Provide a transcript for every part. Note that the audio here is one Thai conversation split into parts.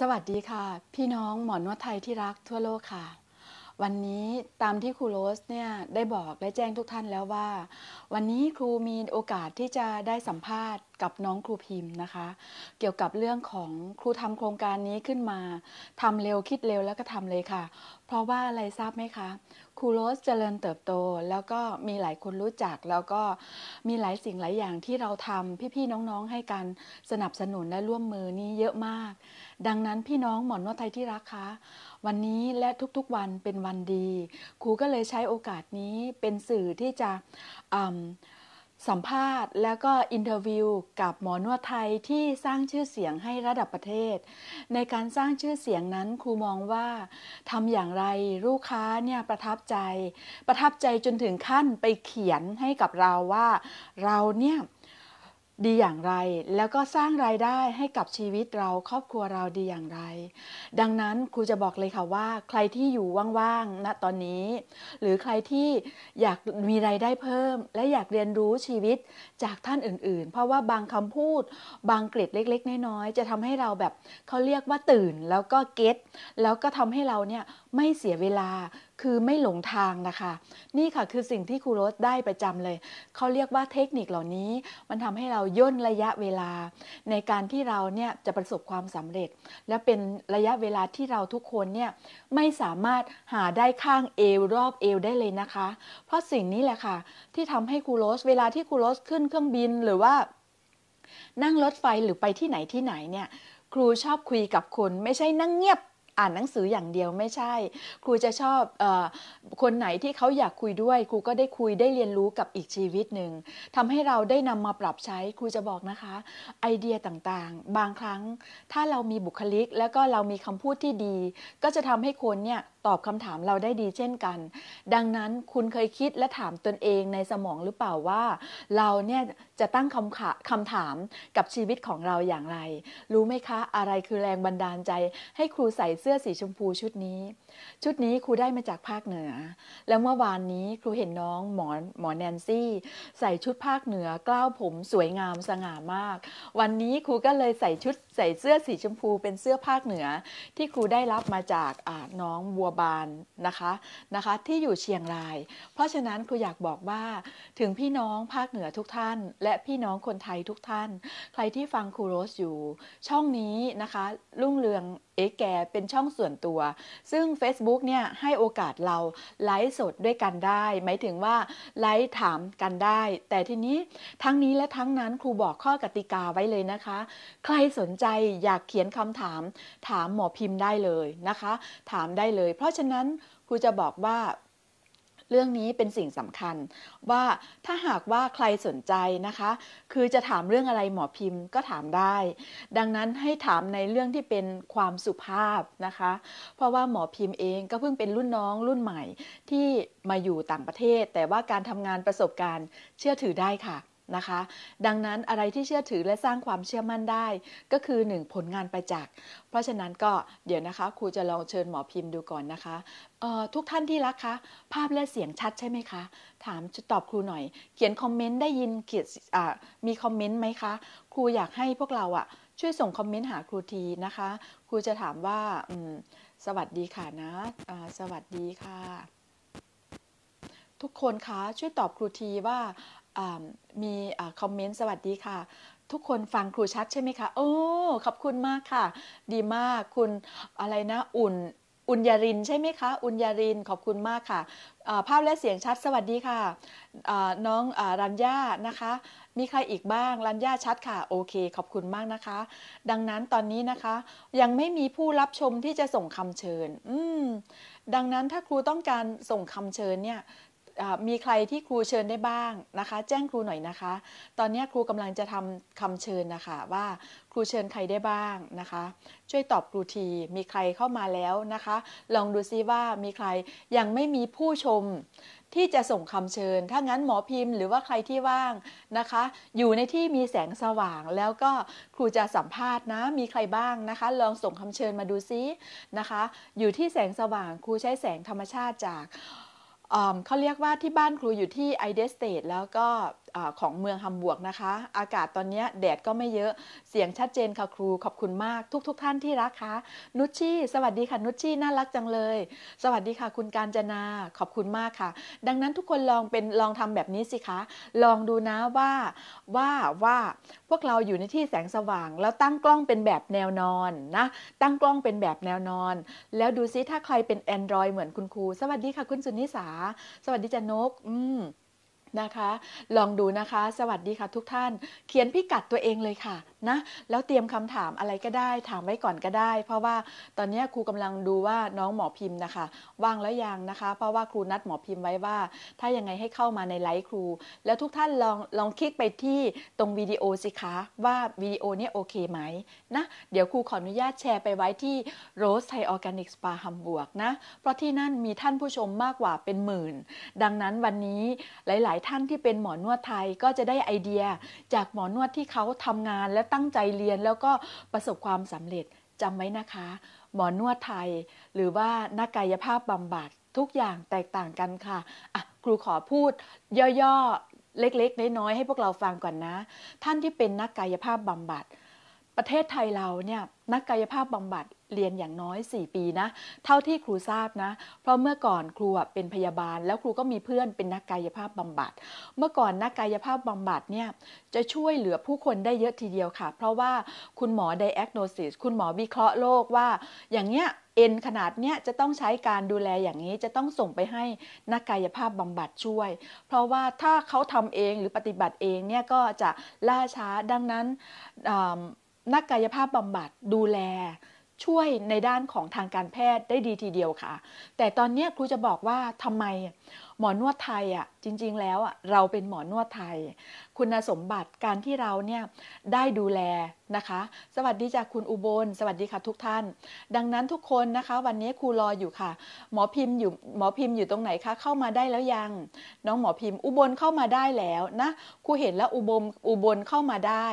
สวัสดีค่ะ พี่น้องหมอนวดไทยที่รักทั่วโลกค่ะ วันนี้ตามที่ครูโรสเนี่ย ได้บอกและแจ้งทุกท่านแล้วว่า วันนี้ครูมีโอกาสที่จะได้สัมภาษณ์กับน้องครูพิมพ์นะคะ เกี่ยวกับเรื่องของครูทำโครงการนี้ขึ้นมา ทำเร็วคิดเร็วแล้วก็ทำเลยค่ะ เพราะว่าอะไรทราบไหมคะครูโรสเจริญเติบโตแล้วก็มีหลายคนรู้จักแล้วก็มีหลายสิ่งหลายอย่างที่เราทำพี่ๆน้องๆ ให้การสนับสนุน และร่วมมือนี้เยอะมาก ดังนั้นพี่น้องหมอนวดไทยที่รักคะ วันนี้และทุกๆวันเป็นวันดี ครูก็เลยใช้โอกาสนี้เป็นสื่อที่จะสัมภาษณ์แล้วก็อินเทอร์วิวกับหมอนวดไทยที่สร้างชื่อเสียงให้ระดับประเทศ ในการสร้างชื่อเสียงนั้นครูมองว่าทำอย่างไรลูกค้าเนี่ยประทับใจ ประทับใจจนถึงขั้นไปเขียนให้กับเราว่า เราเนี่ยดีอย่างไร แล้วก็สร้างรายได้ให้กับชีวิตเราครอบครัวเราดีอย่างไร ดังนั้นครูจะบอกเลยค่ะว่า ใครที่อยู่ว่างๆณตอนนี้ หรือใครที่อยากมีรายได้เพิ่ม และอยากเรียนรู้ชีวิตจากท่านอื่น ๆ เพราะว่าบางคำพูด บางกริดเล็กๆน้อยๆจะทำให้เราแบบเขาเรียกว่าตื่นแล้วก็เก็ตแล้วก็ทำให้เราเนี่ยไม่เสียเวลาคือไม่หลงทางนะคะ นี่ค่ะคือสิ่งที่ครูรสได้ประจำเลยเขาเรียกว่าเทคนิคเหล่านี้มันทำให้เราย่นระยะเวลา ในการที่เราเนี่ยจะประสบความสำเร็จและเป็นระยะเวลาที่เราทุกคนเนี่ยไม่สามารถหาได้ข้างเอวรอบเอว ได้เลยนะคะ เพราะสิ่งนี้แหละค่ะ ที่ทำให้ครูรสเวลาที่ครูรสขึ้นเครื่องบินหรือว่านั่งรถไฟหรือไปที่ไหนที่ไหนเนี่ยครูชอบคุยกับคน ไม่ใช่นั่งเงียบอ่านหนังสืออย่างเดียวไม่ใช่ครูจะชอบอคนไหนที่เขาอยากคุยด้วยครูก็ได้คุยได้เรียนรู้กับอีกชีวิตหนึ่งทำให้เราได้นำมาปรับใช้ครูจะบอกนะคะ ไอเดียต่างๆ บางครั้งถ้าเรามีบุคลิก แล้วก็เรามีคำพูดที่ดี ก็จะทำให้คนเนี่ยตอบคำถามเราได้ดีเช่นกัน ดังนั้น คุณเคยคิดและถามตนเองในสมองหรือเปล่าว่าเราเนี่ย จะตั้งคำคำถามกับชีวิตของเราอย่างไร รู้ไหมคะ อะไรคือแรงบันดาลใจ ให้ครูใส่เสื้อสีชมพูชุดนี้ ชุดนี้ครูได้มาจากภาคเหนือ แล้วเมื่อวานนี้ครูเห็นน้องหมอหมอแนนซี่ใส่ชุดภาคเหนือกล้าวผม สวยงามสง่ามาก วันนี้ครูก็เลยใส่ชุดใส่เสื้อสีชมพูเป็นเสื้อภาคเหนือ ที่ครูได้รับมาจากน้องบัวบาลนะคะ นะคะ ที่อยู่เชียงราย เพราะฉะนั้นครูอยากบอกว่าถึงพี่น้องภาคเหนือทุกท่านและพี่น้องคนไทยทุกท่านใครที่ฟังครูโรสอยู่ ช่องนี้นะคะ รุ่งเรืองเอ๋แก เป็นช่องส่วนตัว ซึ่ง Facebook เนี่ย ให้โอกาสเราไลฟ์สดด้วยกันได้ หมายถึงว่าไลฟ์ถามกันได้ แต่ทีนี้ทั้งนี้และทั้งนั้น ครูบอกข้อกติกาไว้เลยนะคะ ใครสนใจอยากเขียนคำถาม ถามหมอพิมพ์ได้เลยนะคะ ถามได้เลย เพราะฉะนั้นครูจะบอกว่าเรื่องนี้เป็นสิ่งสำคัญ ว่าถ้าหากว่าใครสนใจนะคะ คือจะถามเรื่องอะไรหมอพิมพ์ก็ถามได้ ดังนั้นให้ถามในเรื่องที่เป็นความสุภาพนะคะ เพราะว่าหมอพิมพ์เองก็เพิ่งเป็นรุ่นน้องรุ่นใหม่ ที่มาอยู่ต่างประเทศ แต่ว่าการทำงานประสบการณ์ เชื่อถือได้ค่ะนะคะ ดังนั้นอะไรที่เชื่อถือและสร้างความเชื่อมั่นได้ ก็คือ 1 ผลงานประจักษ์เพราะฉะนั้นก็เดี๋ยวนะคะครูจะลองเชิญหมอพิมพ์ดูก่อนนะคะ ทุกท่านที่รักคะ ภาพและเสียงชัดใช่ไหมคะ ถามตอบครูหน่อย เขียนคอมเมนต์ได้ยินเขียนมีคอมเมนต์ไหมคะ ครูอยากให้พวกเราอะช่วยส่งคอมเมนต์หาครูทีนะคะ ครูจะถามว่าสวัสดีค่ะนะสวัสดีค่ะ ทุกคนคะช่วยตอบครูทีว่ามีคอมเมนต์สวัสดีค่ะ ทุกคนฟังครูชัดใช่ไหมคะโอ้ขอบคุณมากค่ะ ดีมากคุณอะไรนะอุ่นอุญยรินใช่ไหมคะอุญยรินขอบคุณมากค่ะภาพและเสียงชัดสวัสดีค่ะน้องอรัญญานะคะมีใครอีกบ้างรัญญาชัดค่ะโอเคขอบคุณมากนะคะ ดังนั้นตอนนี้นะคะ ยังไม่มีผู้รับชมที่จะส่งคำเชิญอืมดังนั้นถ้าครูต้องการส่งคำเชิญเนี่ยมีใครที่ครูเชิญได้บ้างนะคะ แจ้งครูหน่อยนะคะ ตอนนี้ครูกำลังจะทำคำเชิญนะคะว่าครูเชิญใครได้บ้างนะคะ ช่วยตอบครูทีมีใครเข้ามาแล้วนะคะ ลองดูซิว่ามีใครยังไม่มีผู้ชมที่จะส่งคำเชิญถ้างั้นหมอพิมพ์หรือว่าใครที่ว่างนะคะ อยู่ในที่มีแสงสว่างแล้วก็ครูจะสัมภาษณ์นะ มีใครบ้างนะคะ ลองส่งคำเชิญมาดูซินะคะ อยู่ที่แสงสว่าง ครูใช้แสงธรรมชาติจากเขาเรียกว่าที่บ้านครูอยู่ที่ไอเดสเตทแล้วก็อของเมืองฮัมบวกนะคะ อากาศตอนนี้แดดก็ไม่เยอะเสียงชัดเจนค่ะครู ขอบคุณมาก ทุกๆทท่านที่ รักคะนุชชี่สวัสดีค่ะนุชชี่น่ารักจังเลย สวัสดีค่ะ คุณการจนา ขอบคุณมากค่ะ ดังนั้นทุกคนลองเป็นลองทำแบบนี้สิคะลองดูนะว่า ว่าว่า พวกเราอยู่ในที่แสงสว่าง แล้วตั้งกล้องเป็นแบบแนวนอนนะ ตั้งกล้องเป็นแบบแนวนอน แล้วดูซิถ้าใครเป็น Android เหมือนคุณครูสวัสดีค่ะคุณสุนิสา สวัสดีจันนก อืมนะคะลองดูนะคะสวัสดีค่ะทุกท่าน เขียนพิกัดตัวเองเลยค่ะนะแล้วเตรียมคำถามอะไรก็ได้ถามไว้ก่อนก็ได้ เพราะว่าตอนนี้ครูกำลังดูว่าน้องหมอพิมพ์นะคะว่างแล้วยังนะคะ เพราะว่าครูนัดหมอพิมพ์ไว้ว่า ถ้ายังไงให้เข้ามาในไลฟ์ครู แล้วทุกท่านลองลองคลิกไปที่ตรงวิดีโอสิคะ ว่าวิดีโอนี้โอเคไหมนะ เดี๋ยวครูขออนุญาตแชร์ไปไว้ที่โรสไทยออร์แกนิกสปาฮัมบวกนะ เพราะที่นั่นมีท่านผู้ชมมากกว่าเป็นหมื่น ดังนั้นวันนี้หลาย ๆ ท่านที่เป็นหมอนวดไทยก็จะได้ไอเดียจากหมอนวดที่เขาทำงานและตั้งใจเรียนแล้วก็ประสบความสำเร็จจำไว้นะคะ หมอนวดไทยหรือว่านักกายภาพบำบัดทุกอย่างแตกต่างกันค่ะอ่ะครูขอพูด ย่อๆ เล็กๆน้อยๆให้พวกเราฟังก่อนนะ ท่านที่เป็นนักกายภาพบำบัดประเทศไทยเราเนี่ยนักกายภาพบำบัดเรียนอย่างน้อย 4 ปีนะ เท่าที่ครูทราบนะ เพราะเมื่อก่อนครูเป็นพยาบาล แล้วครูก็มีเพื่อนเป็นนักกายภาพบำบัด เมื่อก่อนนักกายภาพบำบัดเนี่ยจะช่วยเหลือผู้คนได้เยอะทีเดียวค่ะ เพราะว่าคุณหมอไดอะโนซิส คุณหมอวิเคราะห์โรคว่า อย่างเนี้ยเอ็นขนาดเนี้ยจะต้องใช้การดูแลอย่างนี้ จะต้องส่งไปให้นักกายภาพบำบัดช่วย เพราะว่าถ้าเขาทำเองหรือปฏิบัติเองเนี่ยก็จะล่าช้า ดังนั้นนักกายภาพบำบัดดูแลช่วยในด้านของทางการแพทย์ได้ดีทีเดียวค่ะ แต่ตอนนี้ครูจะบอกว่าทำไมหมอนวดไทยอ่ะจริง ๆแล้วอ่ะเราเป็นหมอนวดไทยคุณสมบัติการที่เราเนี่ยได้ดูแลนะคะ สวัสดีจากคุณอุบลสวัสดีค่ะทุกท่าน ดังนั้นทุกคนนะคะ วันนี้ครูรออยู่ค่ะ หมอพิมพ์อยู่หมอพิมพ์อยู่ตรงไหนคะเข้ามาได้แล้วยัง น้องหมอพิมพ์อุบลเข้ามาได้แล้วนะครูเห็นแล้วอุบลอุบลเข้ามาได้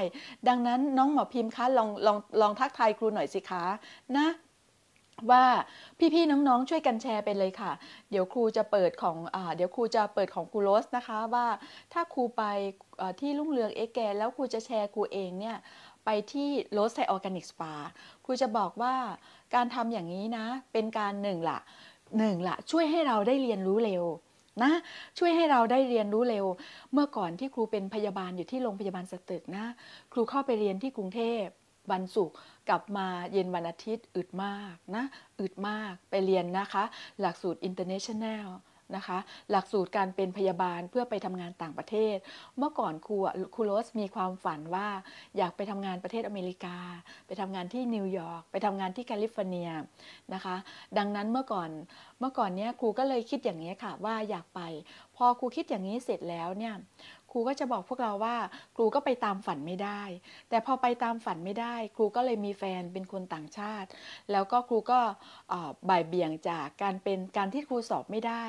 ดังนั้นน้องหมอพิมพ์คะลองลองลองทักทายครูหน่อยสิคะนะว่าพี่ๆน้องๆ ช่วยกันแชร์ไปเลยค่ะ เดี๋ยวครูจะเปิดของอเดี๋ยวครูจะเปิดของครูโรสนะคะว่า ถ้าครูไปที่ลุ่งเรืองเอกแกแล้วครูจะแชร์ครูเองเนี่ย ไปที่โรสไซออร์แกนิกสปาครูจะบอกว่าการทำอย่างนี้นะเป็นการหนึ่งละหนึ่งละช่วยให้เราได้เรียนรู้เร็วนะ ช่วยให้เราได้เรียนรู้เร็ว เมื่อก่อนที่ครูเป็นพยาบาลอยู่ที่โรงพยาบาลสตึกนะ ครูเข้าไปเรียนที่กรุงเทพวันศุกร์กลับมาเย็นวันอาทิตย์อึดมาก นะอึดมากไปเรียนนะคะ หลักสูตรอินเตอร์เนชั่นแนนละคะ หลักสูตรการเป็นพยาบาลเพื่อไปทำงานต่างประเทศ เมื่อก่อนครูครูโรสมีความฝันว่าอยากไปทำงานประเทศอเมริกา ไปทำงานที่นิวยอร์กไปทำงานที่แคลิฟอร์เนียนะคะ ดังนั้นเมื่อก่อนเมื่อก่อนเนี้ยครูก็เลยคิดอย่างนี้ค่ะ ว่าอยากไป พอครูคิดอย่างนี้เสร็จแล้วเนี่ยครูก็จะบอกพวกเราว่าครูก็ไปตามฝันไม่ได้ แต่พอไปตามฝันไม่ได้ครูก็เลยมีแฟนเป็นคนต่างชาติ แล้วก็ครูก็บ่ายเบี่ยงจากการเป็นการที่ครูสอบไม่ได้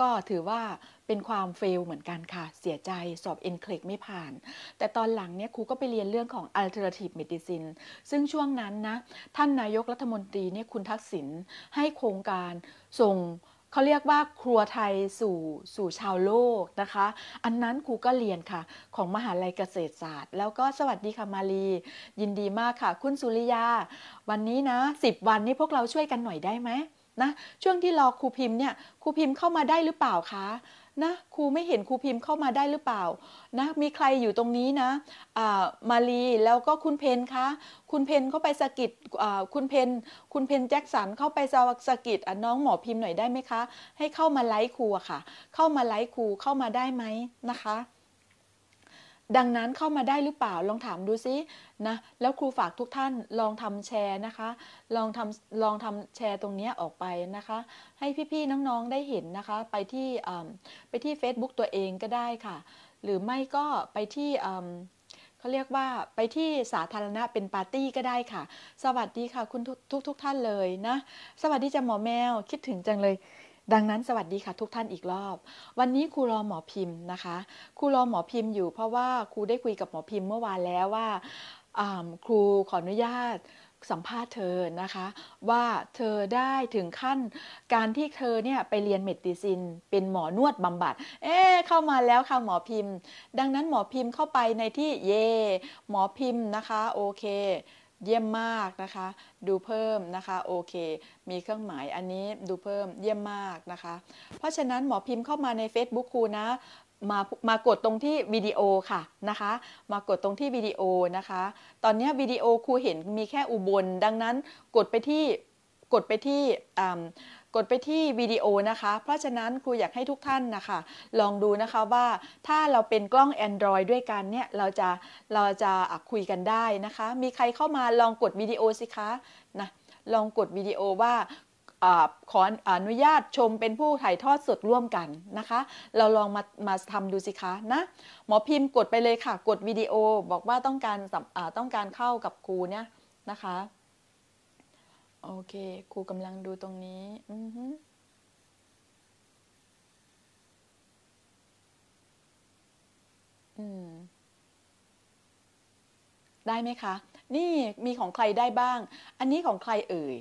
ก็ถือว่าเป็นความเฟลเหมือนกันค่ะ เสียใจสอบเอ็นเคลกไม่ผ่าน แต่ตอนหลังเนี่ยครูก็ไปเรียนเรื่องของ alternative medicine ซึ่งช่วงนั้นนะท่านนายกรัฐมนตรีเนี่ยคุณทักษิณให้โครงการส่งเขาเรียกว่า ครัวไทย สู่สู่ชาวโลกนะคะ อันนั้นครูก็เรียนค่ะ ของมหาลัยเกษตรศาสตร์ แล้วก็สวัสดีค่ะ มารียินดีมากค่ะ คุณสุริยา วันนี้นะ 10 วันนี้พวกเราช่วยกันหน่อยได้ไหมนะช่วงที่รอครูพิมพ์เนี่ยครูพิมพ์เข้ามาได้หรือเปล่าคะนะครูไม่เห็นครูพิมพ์เข้ามาได้หรือเปล่านะ มีใครอยู่ตรงนี้นะะมารีแล้วก็คุณเพนคะคุณเพนเข้าไปสกิดคุณเพนคุณเพนแจ็คสันเข้าไปสกิดน้องหมอพิมพ์หน่อยได้ไหมคะให้เข้ามาไลค์ครูอะค่ะ เข้ามาไลค์ครูเข้ามาได้ไหมนะคะดังนั้นเข้ามาได้หรือเปล่าลองถามดูซินะ แล้วครูฝากทุกท่านลองทำแชร์นะคะ ลองทำลองทำแชร์ตรงนี้ออกไปนะคะ ให้พี่ๆน้องๆได้เห็นนะคะไปที่ไปที่ Facebook ตัวเองก็ได้ค่ะ หรือไม่ก็ไปที่เขาเรียกว่าไปที่สาธารณะเป็นปาร์ตี้ก็ได้ค่ะ สวัสดีค่ะคุณทุกทุกท่านเลยนะ สวัสดีจ้าหมอแมวคิดถึงจังเลยดังนั้นสวัสดีค่ะทุกท่านอีกรอบวันนี้ครูรอหมอพิมพ์นะคะครูรอหมอพิมพ์อยู่เพราะว่าครูได้คุยกับหมอพิมพ์ เมื่อวานแล้วว่าครูขออนุญาต สัมภาษณ์เธอนะคะ ว่าเธอได้ถึงขั้นการที่เธอเนี่ยไปเรียนเมดิซิน เป็นหมอนวดบำบัด เอ๊เข้ามาแล้วค่ะหมอพิมพ์ ดังนั้นหมอพิมพ์เข้าไปในที่เย่หมอพิมพ์นะคะโอเคเยี่ยมมากนะคะ ดูเพิ่มนะคะโอเค มีเครื่องหมายอันนี้ดูเพิ่มเยี่ยมมากนะคะ เพราะฉะนั้นหมอพิมพ์เข้ามาใน Facebook ครูนะมามากดตรงที่วิดีโอค่ะนะคะ มากดตรงที่วิดีโอนะคะ ตอนนี้วิดีโอครูเห็นมีแค่อุบลดังนั้นกดไปที่กดไปที่กดไปที่วิดีโอนะคะ เพราะฉะนั้นครูอยากให้ทุกท่านนะคะลองดูนะคะว่าถ้าเราเป็นกล้อง Android ด้วยกันเนี่ยเราจะเราจะคุยกันได้นะคะ มีใครเข้ามาลองกดวิดีโอสิคะนะลองกดวิดีโอว่าขออนุญาตชมเป็นผู้ถ่ายทอดสดร่วมกันนะคะ เราลองมามาทำดูสิคะนะหมอพิมพ์กดไปเลยค่ะ กดวิดีโอบอกว่าต้องการต้องการเข้ากับครูเนี่ยนะคะโอเค ครูกำลังดูตรงนี้ อือฮึอืมได้ไหมคะ นี่มีของใครได้บ้าง อันนี้ของใครเอ่ย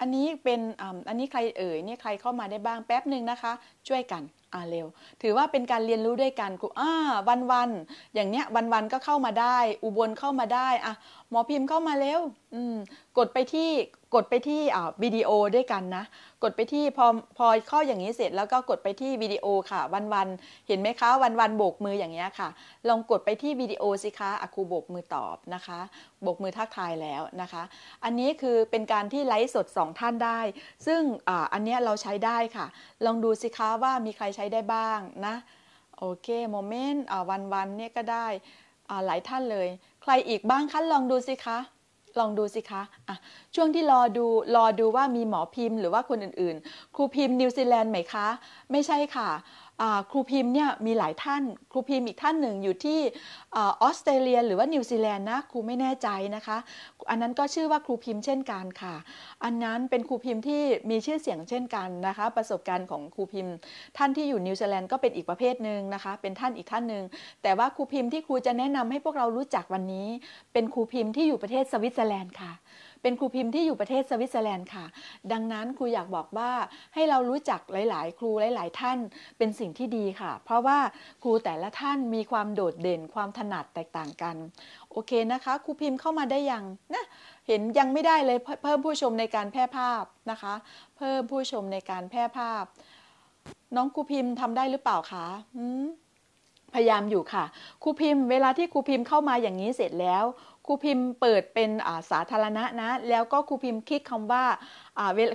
อันนี้เป็นอ่าอันนี้ใครเอ่ย เนี่ยใครเข้ามาได้บ้างแป๊บหนึ่งนะคะ ช่วยกัน อ่าเร็ว ถือว่าเป็นการเรียนรู้ด้วยกันครูอ่าวันวัน อย่างเนี้ยวันวันก็เข้ามาได้ อุบลเข้ามาได้ อ่ะหมอพิมพ์เข้ามาเร็ว อืม กดไปที่ กดไปที่ อ่า วิดีโอด้วยกันนะ กดไปที่พอ พอข้ออย่างนี้เสร็จแล้วก็กดไปที่วิดีโอค่ะวันวันเห็นไหมคะ วันวันโบกมืออย่างนี้ค่ะ ลองกดไปที่วิดีโอสิคะ อครูโบกมือตอบนะคะ โบกมือทักทายแล้วนะคะ อันนี้คือเป็นการที่ไลฟ์สด 2 ท่านได้ ซึ่ง อ่า อันเนี้ยเราใช้ได้ค่ะ ลองดูสิคะว่ามีใครใช้ได้บ้างนะ โอเคโมเมนต์ อ่า วันวันเนี่ยก็ได้ อ่า หลายท่านเลยใครอีกบ้างคะลองดูสิคะ ลองดูสิคะอ่ะช่วงที่รอดูรอดูว่ามีหมอพิมพ์หรือว่าคนอื่นๆ ครูพิมพ์นิวซีแลนด์ไหมคะ ไม่ใช่ค่ะครูพิมพ์เนี่ยมีหลายท่าน ครูพิมพ์อีกท่านหนึ่งอยู่ที่ออสเตรเลีย หรือว่านิวซีแลนด์นะ ครูไม่แน่ใจนะคะ อันนั้นก็ชื่อว่าครูพิมพ์เช่นกันค่ะ อันนั้นเป็นครูพิมพ์ที่มีชื่อเสียงเช่นกันนะคะ ประสบการณ์ของครูพิมพ์ ท่านที่อยู่นิวซีแลนด์ก็เป็นอีกประเภทหนึ่งนะคะ เป็นท่านอีกท่านหนึ่ง แต่ว่าครูพิมพ์ที่ครูจะแนะนำให้พวกเรารู้จักวันนี้ เป็นครูพิมพ์ที่อยู่ประเทศสวิตเซอร์แลนด์ค่ะเป็นครูพิมพ์ที่อยู่ประเทศสวิตเซอร์แลนด์ค่ะ ดังนั้นครูอยากบอกว่าให้เรารู้จักหลาย ๆ ครูหลาย ๆ ท่าน เป็นสิ่งที่ดีค่ะ เพราะว่าครูแต่ละท่านมีความโดดเด่น ความถนัดแตกต่างกัน โอเคนะคะ ครูพิมพ์เข้ามาได้ยังนะ เห็นยังไม่ได้เลยเพิ่มผู้ชมในการแพร่ภาพนะคะ เพิ่มผู้ชมในการแพร่ภาพ น้องครูพิมพ์ทำได้หรือเปล่าคะพยายามอยู่ค่ะ ครูพิมพ์เวลาที่ครูพิมพ์เข้ามาอย่างนี้เสร็จแล้วครูพิมพ์เปิดเป็นสาธารณะนะ แล้วก็ครูพิมพ์คลิกคำว่า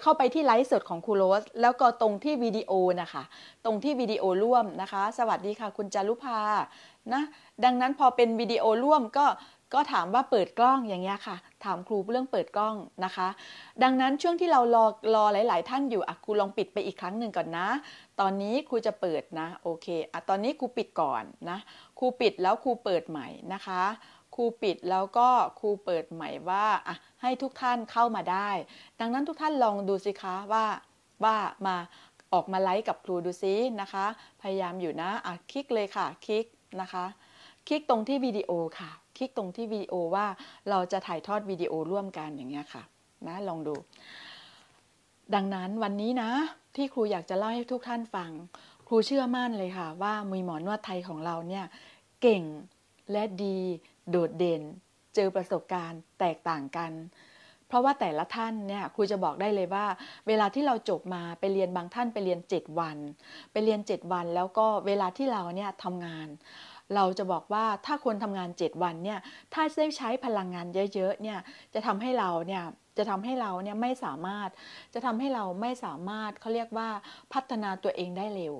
เข้าไปที่ไลฟ์สดของครูโรส แล้วก็ตรงที่วิดีโอนะคะ ตรงที่วิดีโอร่วมนะคะ สวัสดีค่ะคุณจารุภา นะ ดังนั้นพอเป็นวิดีโอร่วมก็ก็ถามว่าเปิดกล้องอย่างเงี้ยค่ะ ถามครูเรื่องเปิดกล้องนะคะ ดังนั้นช่วงที่เรารอรอหลาย ๆ ท่านอยู่อ่ะครูลองปิดไปอีกครั้งหนึ่งก่อนนะ ตอนนี้ครูจะเปิดนะ โอเคอ่ะตอนนี้ครูปิดก่อนนะ ครูปิดแล้วครูเปิดใหม่นะคะครูปิดแล้วก็ครูเปิดใหม่ว่าอ่ะให้ทุกท่านเข้ามาได้ ดังนั้นทุกท่านลองดูสิคะว่า ว่ามาออกมาไลฟ์กับครูดูซินะคะ พยายามอยู่นะอ่ะคลิกเลยค่ะ คลิกนะคะ คลิกตรงที่วิดีโอค่ะ คลิกตรงที่วิดีโอว่าเราจะถ่ายทอดวิดีโอร่วมกันอย่างเงี้ยค่ะ นะ ลองดู ดังนั้นวันนี้นะที่ครูอยากจะเล่าให้ทุกท่านฟัง ครูเชื่อมั่นเลยค่ะ ว่ามือหมอนวดไทยของเราเนี่ยเก่งและดีโดดเด่นเจอประสบการณ์ แตกต่างกัน เพราะว่าแต่ละท่านเนี่ยครูจะบอกได้เลยว่า เวลาที่เราจบมาไปเรียนบางท่านไปเรียน 7 วัน ไปเรียน 7 วันแล้วก็เวลาที่เราเนี่ยทำงาน เราจะบอกว่าถ้าคนทำงาน 7 วันเนี่ย ถ้าได้ใช้พลังงานเยอะๆเนี่ยจะทำให้เราเนี่ยจะทำให้เราเนี่ยไม่สามารถจะทำให้เราไม่สามารถเขาเรียกว่าพัฒนาตัวเองได้เร็ว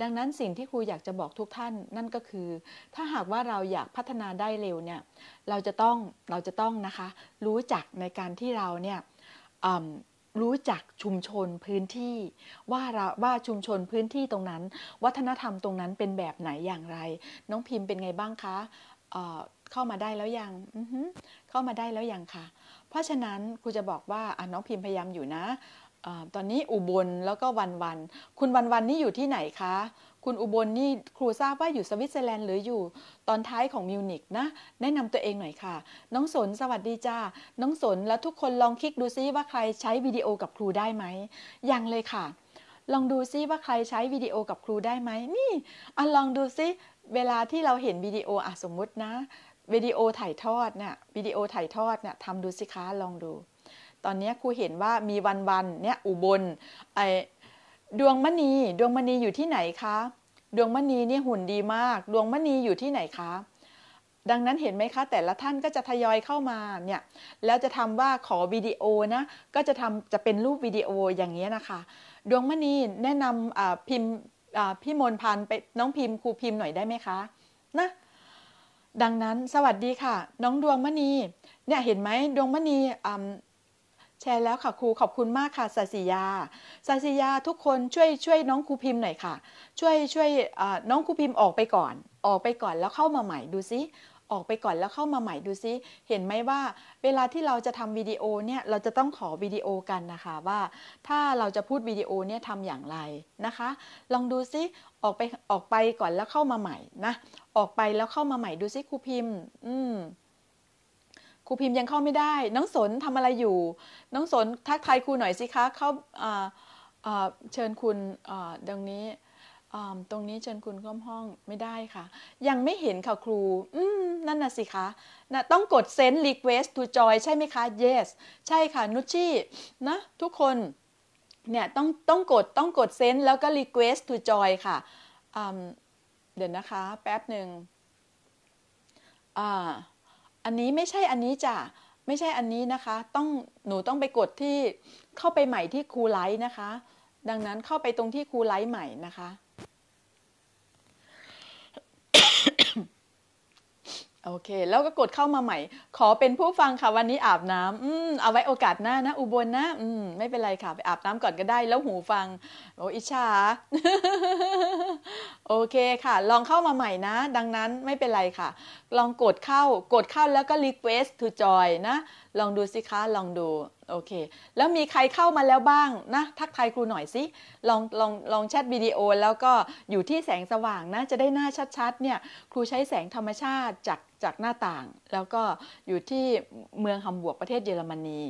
ดังนั้นสิ่งที่ครูอยากจะบอกทุกท่านนั่นก็คือ ถ้าหากว่าเราอยากพัฒนาได้เร็วเนี่ยเราจะต้องเราจะต้องนะคะ รู้จักในการที่เราเนี่ยรู้จักชุมชนพื้นที่ ว่าเราว่าชุมชนพื้นที่ตรงนั้น วัฒนธรรมตรงนั้นเป็นแบบไหนอย่างไร น้องพิมพ์เป็นไงบ้างคะเข้ามาได้แล้วยังเข้ามาได้แล้วยังคะเพราะฉะนั้นครูจะบอกว่าน้องพิมพ์พยายามอยู่นะตอนนี้อุบลแล้วก็วันวันคุณวันวันนี่อยู่ที่ไหนคะคุณอุบลนี่ครูทราบว่าอยู่สวิตเซอร์แลนด์หรืออยู่ตอนท้ายของมิวนิกนะ แนะนำตัวเองหน่อยค่ะน้องสนสวัสดีจ้าน้องสนแล้วทุกคนลองคลิกดูซิว่าใครใช้วิดีโอกับครูได้ไหมยังเลยค่ะ ลองดูซิว่าใครใช้วิดีโอกับครูได้ไหมนี่อลองดูซิเวลาที่เราเห็นวิดีโออ่ะสมมุตินะวิดีโอถ่ายทอดเนี่ยวิดีโอถ่ายทอดเนี่ยทำดูสิคะลองดู ตอนนี้ครูเห็นว่ามีวันวันเนี่ยอุบลไอดวงมณี ดวงมณีอยู่ที่ไหนคะ ดวงมณีเนี่ยหุ่นดีมาก ดวงมณีอยู่ที่ไหนคะ ดังนั้นเห็นไหมคะ แต่ละท่านก็จะทยอยเข้ามาเนี่ยแล้วจะทำว่าขอวิดีโอนะ ก็จะทำจะเป็นรูปวิดีโออย่างนี้นะคะ ดวงมณีแนะนำพิมพ์พี่มนพันไป น้องพิมพ์ครูพิมพ์หน่อยได้ไหมคะนะดังนั้นสวัสดีค่ะ น้องดวงมณีเนี่ยเห็นไหมดวงมณีแชร์แล้วค่ะครูขอบคุณมากค่ะสาสิยาสาสิยาทุกคนช่วยช่วยน้องครูพิมพ์หน่อยค่ะช่วยช่วยน้องครูพิมพ์ออกไปก่อนออกไปก่อนแล้วเข้ามาใหม่ดูซิออกไปก่อนแล้วเข้ามาใหม่ดูซิ เห็นไหมว่าเวลาที่เราจะทำวิดีโอเนี่ย เราจะต้องขอวิดีโอกันนะคะว่า ถ้าเราจะพูดวิดีโอเนี่ยทำอย่างไรนะคะ ลองดูซิออกไป ออกไปก่อนแล้วเข้ามาใหม่นะ ออกไปแล้วเข้ามาใหม่ดูซิครูพิมพ์ อืมครูพิมพ์ยังเข้าไม่ได้ น้องสนทำอะไรอยู่ น้องสนทักทายครูหน่อยสิคะเข้าเชิญคุณดังนี้ตรงนี้เชิญคุณเข้าห้องไม่ได้ค่ะ ยังไม่เห็นค่ะครู อืมนั่นน่ะสิคะนะต้องกด send request to j o ยใช่ไหมคะ yes ใช่ค่ะ นุชชี่นะ ทุกคน เนี่ยต้องต้องกดต้องกด send แล้วก็ request to j o ยค่ะ เดี๋ยวนะคะ แป๊บหนึ่งอ่าอันนี้ไม่ใช่อันนี้จ้ะไม่ใช่อันนี้นะคะ ต้องหนูต้องไปกดที่เข้าไปใหม่ที่ครูไลท์นะคะ ดังนั้นเข้าไปตรงที่ครูไลท์ใหม่นะคะโอเค แล้วก็กดเข้ามาใหม่ ขอเป็นผู้ฟังค่ะวันนี้อาบน้ำอืมเอาไว้โอกาสหน้านะ อุบลนะ อืมไม่เป็นไรค่ะ ไปอาบน้ำก่อนก็ได้ แล้วหูฟัง โอ้อิชา โอเคค่ะ ลองเข้ามาใหม่นะ ดังนั้นไม่เป็นไรค่ะ ลองกดเข้า กดเข้าแล้วก็ request to join นะลองดูสิคะ ลองดู โอเค แล้วมีใครเข้ามาแล้วบ้าง นะ ทักทายครูหน่อยสิ ลอง ลอง ลองแชทวิดีโอ แล้วก็อยู่ที่แสงสว่างนะ จะได้หน้าชัดๆ เนี่ย ครูใช้แสงธรรมชาติจาก จากหน้าต่าง แล้วก็อยู่ที่เมืองฮัมบวกประเทศเยอรมนี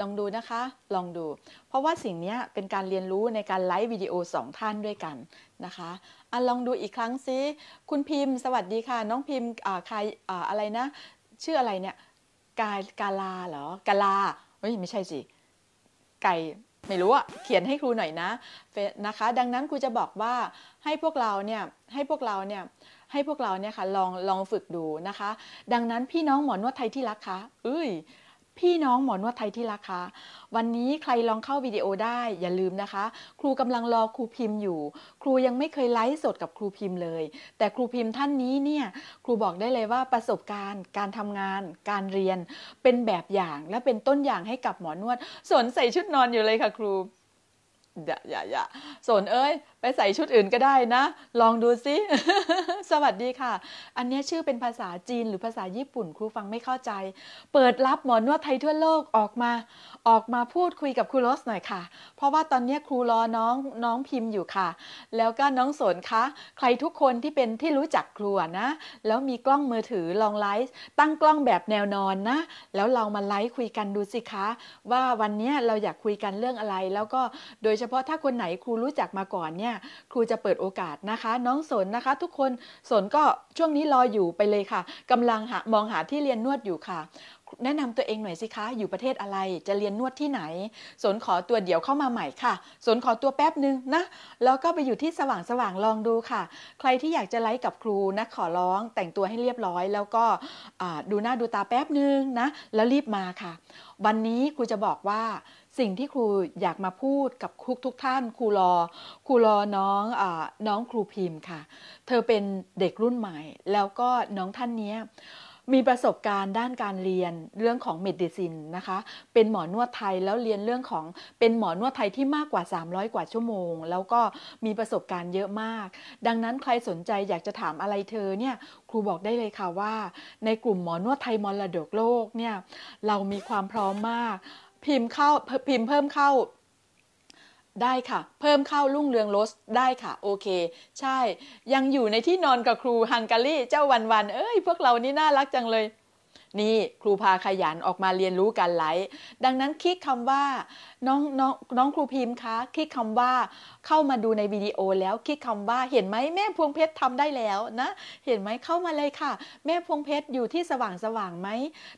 ลองดูนะคะ ลองดู เพราะว่าสิ่งนี้เป็นการเรียนรู้ในการไลฟ์วิดีโอสองท่านด้วยกันนะคะ อ่ะ ลองดูอีกครั้งสิ คุณพิมพ์สวัสดีค่ะ น้องพิมพ์ใครออะไรนะ ชื่ออะไรเนี่ยกากาลาเหรอ กาลาเฮ้ยไม่ใช่สิไก่ไม่รู้อะเขียนให้ครูหน่อยนะนะคะ ดังนั้นครูจะบอกว่าให้พวกเราเนี่ย ให้พวกเราเนี่ยให้พวกเราเนี่ยค่ะลองลองฝึกดูนะคะ ดังนั้นพี่น้องหมอนวดไทยที่รักคะเอ้ยพี่น้องหมอนวดไทยที่รักคะวันนี้ใครลองเข้าวิดีโอได้ อย่าลืมนะคะ ครูกำลังรอครูพิมพ์อยู่ ครูยังไม่เคยไลฟ์สดกับครูพิมพ์เลย แต่ครูพิมพ์ท่านนี้เนี่ย ครูบอกได้เลยว่าประสบการณ์ การทำงาน การเรียน เป็นแบบอย่างและเป็นต้นอย่างให้กับหมอนวด สนใส่ชุดนอนอยู่เลยค่ะครูอย่าอย่าอย่าสนเอ้ยไปใส่ชุดอื่นก็ได้นะ ลองดูซิ สวัสดีค่ะ อันนี้ชื่อเป็นภาษาจีนหรือภาษาญี่ปุ่น ครูฟังไม่เข้าใจ เปิดรับหมอนวดไทยทั่วโลกออกมา ออกมาพูดคุยกับครูโรสหน่อยค่ะ เพราะว่าตอนนี้ครูรอน้องน้องพิมพ์อยู่ค่ะ แล้วก็น้องสนคะ ใครทุกคนที่เป็นที่รู้จักครูนะ แล้วมีกล้องมือถือลองไลฟ์ตั้งกล้องแบบแนวนอนนะ แล้วเรามาไลฟ์คุยกันดูสิคะว่าวันนี้เราอยากคุยกันเรื่องอะไร แล้วก็โดยเฉพาะถ้าคนไหนครูรู้จักมาก่อนเนี่ยครูจะเปิดโอกาสนะคะ น้องสนนะคะ ทุกคนสนก็ช่วงนี้รออยู่ไปเลยค่ะ กำลังหามองหาที่เรียนนวดอยู่ค่ะ แนะนำตัวเองหน่อยสิคะอยู่ประเทศอะไร จะเรียนนวดที่ไหนสนขอตัวเดี๋ยวเข้ามาใหม่ค่ะ สนขอตัวแป๊บนึงนะแล้วก็ไปอยู่ที่สว่างสว่างลองดูค่ะ ใครที่อยากจะไลฟ์กับครูนะ ขอร้องแต่งตัวให้เรียบร้อย แล้วก็ดูหน้าดูตาแป๊บนึงนะแล้วรีบมาค่ะ วันนี้ครูจะบอกว่าสิ่งที่ครูอยากมาพูดกับครูทุกท่าน ครูรอครูรอน้องอน้องครูพิมพ์ค่ะ เธอเป็นเด็กรุ่นใหม่แล้วก็น้องท่านนี้มีประสบการณ์ด้านการเรียนเรื่องของเมดิซินนะคะ เป็นหมอนวดไทยแล้วเรียนเรื่องของเป็นหมอนวดไทยที่มากกว่า 300 กว่าชั่วโมง แล้วก็มีประสบการณ์เยอะมาก ดังนั้นใครสนใจอยากจะถามอะไรเธอเนี่ยครูบอกได้เลยค่ะว่าในกลุ่มหมอนวดไทยมรดกโลกเนี่ยเรามีความพร้อมมากพิมพ์เข้า พิมพ์เพิ่มเข้า ได้ค่ะ เพิ่มเข้าลุ่งเรืองลสได้ค่ะ โอเค ใช่ ยังอยู่ในที่นอนกับครูฮังการีเจ้าวันวันเอ้ย พวกเรานี่น่ารักจังเลยนี่ครูพาขยันออกมาเรียนรู้การไลฟ์ ดังนั้นคลิกคำว่าน้องน้องน้องครูพิมพ์คะคลิกคำว่าเข้ามาดูในวิดีโอแล้วคลิกคำว่าเห็นไหมแม่พวงเพชรทำได้แล้วนะ เห็นไหมเข้ามาเลยค่ะ แม่พวงเพชรอยู่ที่สว่างสว่างไหม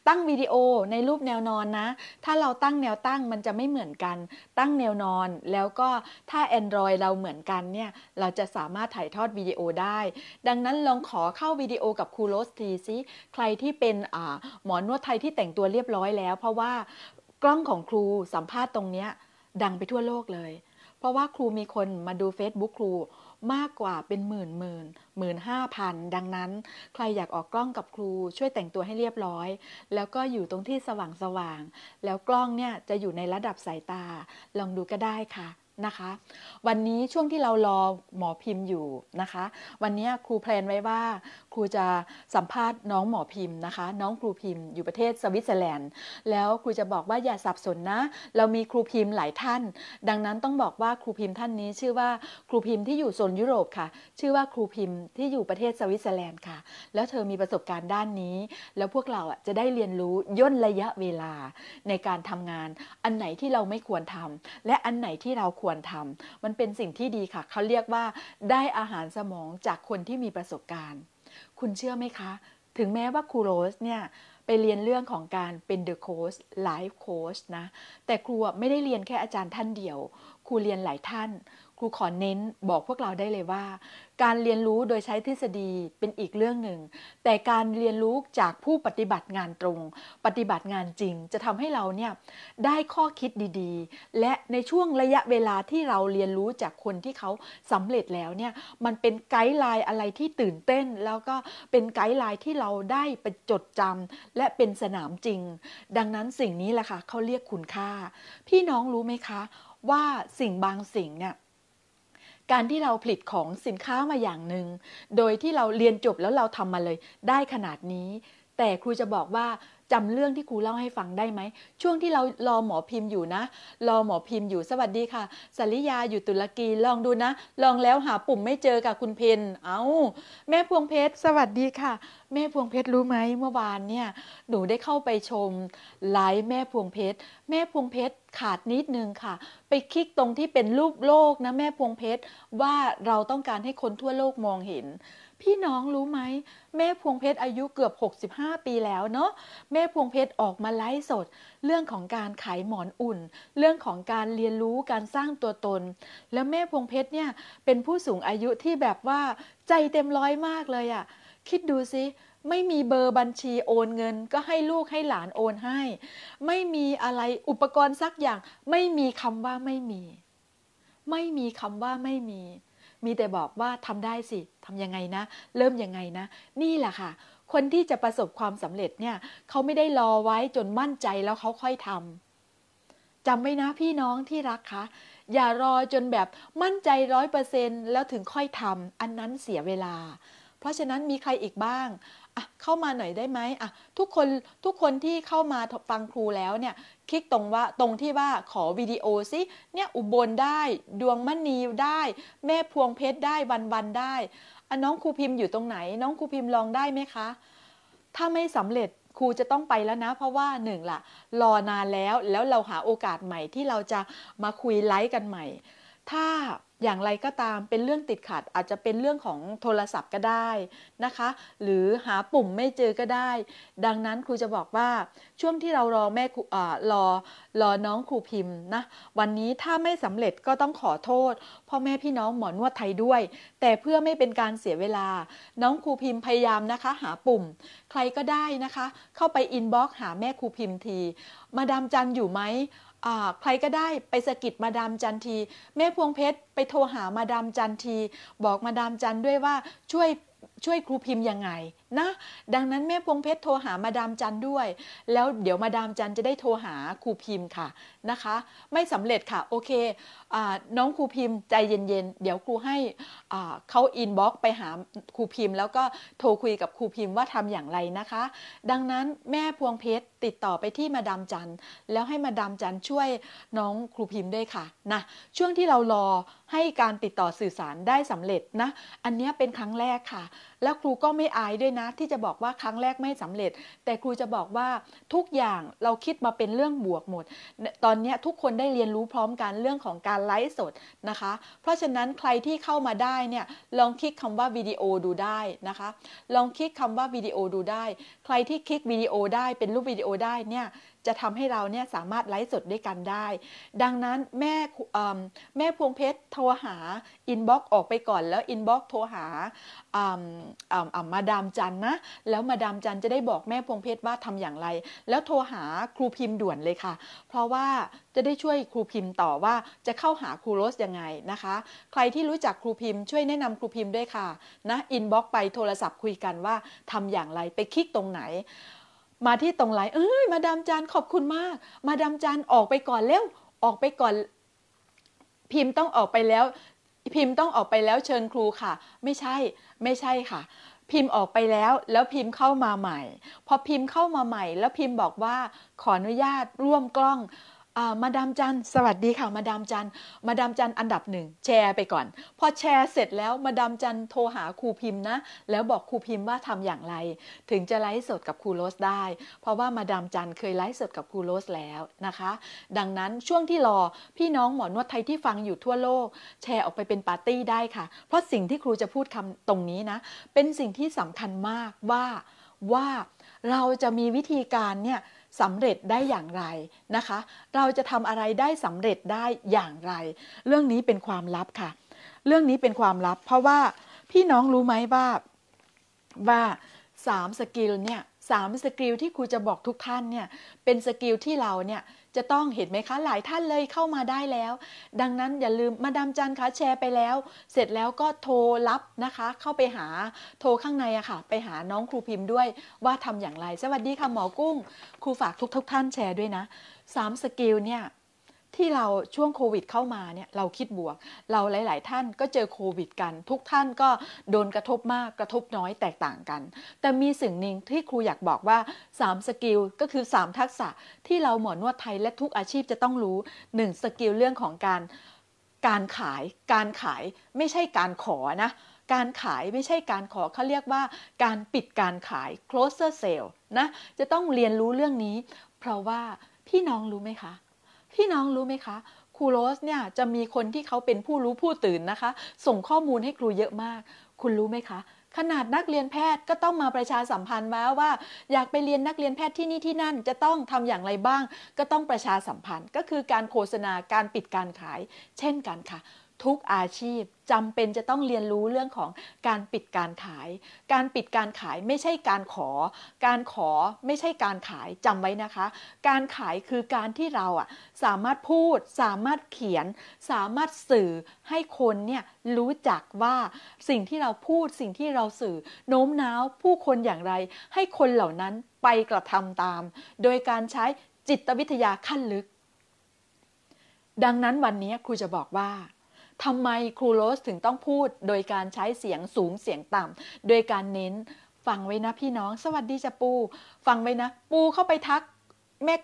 ตั้งวิดีโอในรูปแนวนอนนะ ถ้าเราตั้งแนวตั้งมันจะไม่เหมือนกัน ตั้งแนวนอน แล้วก็ถ้า Android เราเหมือนกันเนี่ยเราจะสามารถถ่ายทอดวิดีโอได้ ดังนั้นลองขอเข้าวิดีโอกับครูโรสทีซิใครที่เป็นอ่าหมอนวดไทยที่แต่งตัวเรียบร้อยแล้ว เพราะว่ากล้องของครูสัมภาษณ์ตรงเนี้ยดังไปทั่วโลกเลย เพราะว่าครูมีคนมาดู Facebook ครู มากกว่าเป็นหมื่นหมื่นหมื่นห้าพันดังนั้น ใครอยากออกกล้องกับครูช่วยแต่งตัวให้เรียบร้อย แล้วก็อยู่ตรงที่สว่างสว่างแล้วกล้องเนี่ยจะอยู่ในระดับสายตา ลองดูก็ได้ค่ะนะคะ วันนี้ช่วงที่เรารอหมอพิมพ์อยู่นะคะ วันนี้ครูแพลนไว้ว่าครูจะสัมภาษณ์น้องหมอพิมพ์นะคะ น้องครูพิมพ์อยู่ประเทศสวิตเซอร์แลนด์ แล้วครูจะบอกว่าอย่าสับสนนะ เรามีครูพิมพ์หลายท่าน ดังนั้นต้องบอกว่าครูพิมพ์ท่านนี้ชื่อว่าครูพิมพ์ที่อยู่โซนยุโรปค่ะ ชื่อว่าครูพิมพ์ที่อยู่ประเทศสวิตเซอร์แลนด์ค่ะ แล้วเธอมีประสบการณ์ด้านนี้ แล้วพวกเราจะได้เรียนรู้ ย่นระยะเวลาในการทำงาน อันไหนที่เราไม่ควรทำ และอันไหนที่เราควรทำ มันเป็นสิ่งที่ดีค่ะเขาเรียกว่าได้อาหารสมองจากคนที่มีประสบการณ์คุณเชื่อไหมคะ ถึงแม้ว่าครูโรสเนี่ย ไปเรียนเรื่องของการเป็นเดอะโค้ชไลฟ์โค้ชนะ แต่ครูไม่ได้เรียนแค่อาจารย์ท่านเดียว ครูเรียนหลายท่านครูขอเน้นบอกพวกเราได้เลยว่า การเรียนรู้โดยใช้ทฤษฎีเป็นอีกเรื่องหนึ่ง แต่การเรียนรู้จากผู้ปฏิบัติงานตรง ปฏิบัติงานจริง จะทำให้เราเนี่ยได้ข้อคิดดีๆ และในช่วงระยะเวลาที่เราเรียนรู้จากคนที่เขาสำเร็จแล้วเนี่ยมันเป็นไกด์ไลน์อะไรที่ตื่นเต้นแล้วก็เป็นไกด์ไลน์ที่เราได้ประจดจำและเป็นสนามจริง ดังนั้นสิ่งนี้แหละค่ะเขาเรียกคุณค่า พี่น้องรู้ไหมคะ ว่าสิ่งบางสิ่งเนี่ยการที่เราผลิตของสินค้ามาอย่างหนึ่ง โดยที่เราเรียนจบแล้วเราทำมาเลย ได้ขนาดนี้ แต่ครูจะบอกว่าจำเรื่องที่ครูเล่าให้ฟังได้ไหม ช่วงที่เรารอหมอพิมพ์อยู่นะ รอหมอพิมพ์อยู่ สวัสดีค่ะสริยาอยู่ตุรกี ลองดูนะ ลองแล้วหาปุ่มไม่เจอกับคุณเพนเอา้า แม่พวงเพชร สวัสดีค่ะแม่พวงเพชรรู้ไหมเมื่อวานเนี่ยหนูได้เข้าไปชมไลฟ์แม่พวงเพชรแม่พวงเพชรขาดนิดนึงค่ะ ไปคลิกตรงที่เป็นรูปโลกนะ แม่พวงเพชรว่าเราต้องการให้คนทั่วโลกมองเห็น พี่น้องรู้ไหม แม่พวงเพชรอายุเกือบ 65 ปีแล้วเนาะแม่พวงเพชรออกมาไลฟ์สด เรื่องของการขายหมอนอุ่น เรื่องของการเรียนรู้การสร้างตัวตน แล้วแม่พวงเพชรเนี่ยเป็นผู้สูงอายุที่แบบว่าใจเต็มร้อยมากเลยอะ่ะคิดดูสิ ไม่มีเบอร์บัญชีโอนเงิน ก็ให้ลูกให้หลานโอนให้ ไม่มีอะไรอุปกรณ์สักอย่าง ไม่มีคำว่าไม่มี ไม่มีคำว่าไม่มี มีแต่บอกว่าทำได้สิทำยังไงนะ เริ่มยังไงนะ นี่แหละค่ะ คนที่จะประสบความสำเร็จเนี่ย เขาไม่ได้รอไว้จนมั่นใจแล้วเขาค่อยทำจำไว้นะพี่น้องที่รักคะอย่ารอจนแบบมั่นใจร้อยเปอร์เซ็นแล้วถึงค่อยทำอันนั้นเสียเวลาราะฉะนั้นมีใครอีกบ้าง เข้ามาหน่อยได้ไหมอ่ะทุกคนทุกคนที่เข้ามาฟังครูแล้วเนี่ย คลิกตรงว่าตรงที่ว่าขอวิดีโอสิเนี่ยอุบลได้ดวงมณีได้ แม่พวงเพชรได้วันวันได้อ่ะน้องครูพิมพ์อยู่ตรงไหน น้องครูพิมพ์ลองได้ไหมคะ ถ้าไม่สำเร็จครูจะต้องไปแล้วนะเพราะว่าหนึ่งละรอนานแล้วแล้วเราหาโอกาสใหม่ที่เราจะมาคุยไลฟ์กันใหม่ถ้าอย่างไรก็ตามเป็นเรื่องติดขัดอาจจะเป็นเรื่องของโทรศัพท์ก็ได้นะคะ หรือหาปุ่มไม่เจอก็ได้ ดังนั้นครูจะบอกว่าช่วงที่เรารอแม่รอ รอน้องครูพิมพ์นะวันนี้ถ้าไม่สำเร็จก็ต้องขอโทษพ่อแม่พี่น้องหมอนวดไทยด้วย แต่เพื่อไม่เป็นการเสียเวลา น้องครูพิมพ์พยายามนะคะ หาปุ่ม ใครก็ได้นะคะ เข้าไปอินบ็อกซ์หาแม่ครูพิมพ์ที มาดามจันอยู่ไหมใครก็ได้ไปสะกิดมาดามจันที แม่พวงเพชรไปโทรหามาดามจันที บอกมาดามจันด้วยว่าช่วยช่วยครูพิมพ์ยังไงนะดังนั้นแม่พวงเพชรโทรหามาดามจันด้วย แล้วเดี๋ยวมาดามจันจะได้โทรหาครูพิมพ์ค่ะนะคะ ไม่สำเร็จค่ะโอเคอน้องครูพิมพ์ใจเย็นๆเดี๋ยวครูให้เขาอินบ็อกไปหาครูพิมพ์ แล้วก็โทรคุยกับครูพิมพ์ว่าทำอย่างไรนะคะ ดังนั้นแม่พวงเพชรติดต่อไปที่มาดามจันแล้วให้มาดามจันช่วยน้องครูพิมพ์ด้วยค่ะนะช่วงที่เรารอให้การติดต่อสื่อสารได้สำเร็จนะอันนี้เป็นครั้งแรกค่ะแล้วครูก็ไม่อายด้วยนะที่จะบอกว่าครั้งแรกไม่สำเร็จ แต่ครูจะบอกว่าทุกอย่างเราคิดมาเป็นเรื่องบวกหมด ตอนนี้ทุกคนได้เรียนรู้พร้อมกัน เรื่องของการไลฟ์สดนะคะ เพราะฉะนั้นใครที่เข้ามาได้เนี่ยลองคลิกคำว่าวิดีโอ ดูได้นะคะ ลองคลิกคำว่าวิดีโอดูได้ ใครที่คลิกวิดีโอได้เป็นรูปวิดีโอได้เนี่ยจะทำให้เราเนี่ยสามารถไลฟ์สดด้วยกันได้ ดังนั้นแม่แม่พวงเพชรโทรหาอินบ็อกออกไปก่อน แล้วอินบ็อกโทรหามาดามจันนะ แล้วมาดามจันจะได้บอกแม่พวงเพชรว่าทำอย่างไร แล้วโทรหาครูพิมพ์ด่วนเลยค่ะ เพราะว่าจะได้ช่วยครูพิมพ์ต่อว่าจะเข้าหาครูโรสยังไงนะคะ ใครที่รู้จักครูพิมพ์ช่วยแนะนำครูพิมพ์ด้วยค่ะ นะ อินบ็อกไปโทรศัพท์คุยกันว่าทำอย่างไร ไปคลิกตรงไหนมาที่ตรงไหลเอ้ย มาดามจานขอบคุณมาก มาดามจานออกไปก่อนเร็วออกไปก่อน พิมพ์ต้องออกไปแล้ว พิมพ์ต้องออกไปแล้วเชิญครูค่ะ ไม่ใช่ ไม่ใช่ค่ะ พิมพ์ออกไปแล้วแล้วพิมพ์เข้ามาใหม่ พอพิมพ์เข้ามาใหม่ แล้วพิมพ์บอกว่าขออนุญาตร่วมกล้องมาดามจัน สวัสดีค่ะ มาดามจันมาดามจันอันดับหนึ่ง แชร์ไปก่อน พอแชร์เสร็จแล้ว มาดามจันโทรหาครูพิมพ์นะ แล้วบอกครูพิมพ์ว่าทำอย่างไร ถึงจะไลฟ์สดกับครูโรสได้ เพราะว่ามาดามจันเคยไลฟ์สดกับครูโรสแล้วนะคะ ดังนั้นช่วงที่รอพี่น้องหมอนวดไทยที่ฟังอยู่ทั่วโลก แชร์ออกไปเป็นปาร์ตี้ได้ค่ะ เพราะสิ่งที่ครูจะพูดคำตรงนี้นะ เป็นสิ่งที่สำคัญมากว่าว่าเราจะมีวิธีการเนี่ยสำเร็จได้อย่างไรนะคะ เราจะทำอะไรได้สำเร็จได้อย่างไร เรื่องนี้เป็นความลับค่ะ เรื่องนี้เป็นความลับ เพราะว่าพี่น้องรู้ไหมว่าว่าสามสกิล เนี่ยสามสกิลที่ครูจะบอกทุกท่านเนี่ยเป็นสกิลที่เราเนี่ยจะต้องเห็นไหมคะ หลายท่านเลยเข้ามาได้แล้ว ดังนั้นอย่าลืมมาดามจันคะแชร์ไปแล้ว เสร็จแล้วก็โทรรับนะคะ เข้าไปหาโทรข้างในอะค่ะ ไปหาน้องครูพิมพ์ด้วย ว่าทำอย่างไร สวัสดีค่ะ หมอกุ้ง ครูฝากทุกทุกท่านแชร์ด้วยนะสามสกิลเนี่ยที่เราช่วงโควิด เข้ามาเนี่ย เราคิดบวก เราหลายๆท่านก็เจอโควิด กันทุกท่านก็โดนกระทบมากกระทบน้อยแตกต่างกัน แต่มีสิ่งหนึ่งที่ครูอยากบอกว่า3สกิลก็คือ 3 ทักษะที่เราหมอนวดไทยและทุกอาชีพจะต้องรู้1สกิลเรื่องของการการขายการขายไม่ใช่การขอนะการขายไม่ใช่การขอเขาเรียกว่าการปิดการขาย closer sale นะ จะต้องเรียนรู้เรื่องนี้ เพราะว่าพี่น้องรู้ไหมคะพี่น้องรู้ไหมคะครูโรสเนี่ยจะมีคนที่เขาเป็นผู้รู้ผู้ตื่นนะคะ ส่งข้อมูลให้ครูเยอะมาก คุณรู้ไหมคะ ขนาดนักเรียนแพทย์ก็ต้องมาประชาสัมพันธ์มาว่าอยากไปเรียนนักเรียนแพทย์ที่นี่ที่นั่น จะต้องทำอย่างไรบ้าง ก็ต้องประชาสัมพันธ์ก็คือการโฆษณาการปิดการขาย เช่นกันค่ะทุกอาชีพจำเป็นจะต้องเรียนรู้เรื่องของการปิดการขาย การปิดการขายไม่ใช่การขอ การขอไม่ใช่การขายจำไว้นะคะ การขายคือการที่เราอะสามารถพูด สามารถเขียน สามารถสื่อให้คนเนี่ยรู้จักว่าสิ่งที่เราพูดสิ่งที่เราสื่อโน้มน้าวผู้คนอย่างไร ให้คนเหล่านั้นไปกระทำตาม โดยการใช้จิตวิทยาขั้นลึก ดังนั้นวันนี้ครูจะบอกว่าทำไมครูโรสถึงต้องพูดโดยการใช้เสียงสูงเสียงต่ำโดยการเน้น ฟังไว้นะพี่น้อง สวัสดีจ้ะปู ฟังไว้นะ ปูเข้าไปทักแม่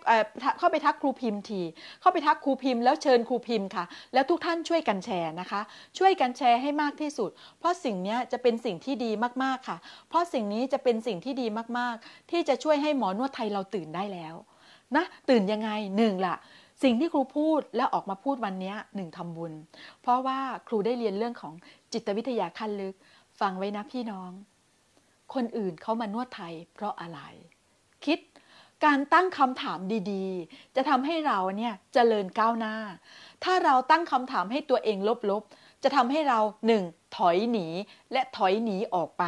เข้าไปทักครูพิมพ์ที เข้าไปทักครูพิมพ์ แล้วเชิญครูพิมพ์ค่ะแล้วทุกท่านช่วยกันแชร์นะคะ ช่วยกันแชร์ให้มากที่สุด เพราะสิ่งนี้จะเป็นสิ่งที่ดีมากๆค่ะ เพราะสิ่งนี้จะเป็นสิ่งที่ดีมากๆ ที่จะช่วยให้หมอนวดไทยเราตื่นได้แล้ว นะ ตื่นยังไงหนึ่งละ่ะสิ่งที่ครูพูดและออกมาพูดวันนี้หนึ่งทำบุญ เพราะว่าครูได้เรียนเรื่องของจิตวิทยาขั้นลึก ฟังไว้นะพี่น้อง คนอื่นเขามานวดไทยเพราะอะไร คิดการตั้งคำถามดีๆ จะทำให้เราเนี่ยจเจริญก้าวหน้า ถ้าเราตั้งคำถามให้ตัวเองลบๆจะทำให้เรา 1. ถอยหนีและถอยหนีออกไป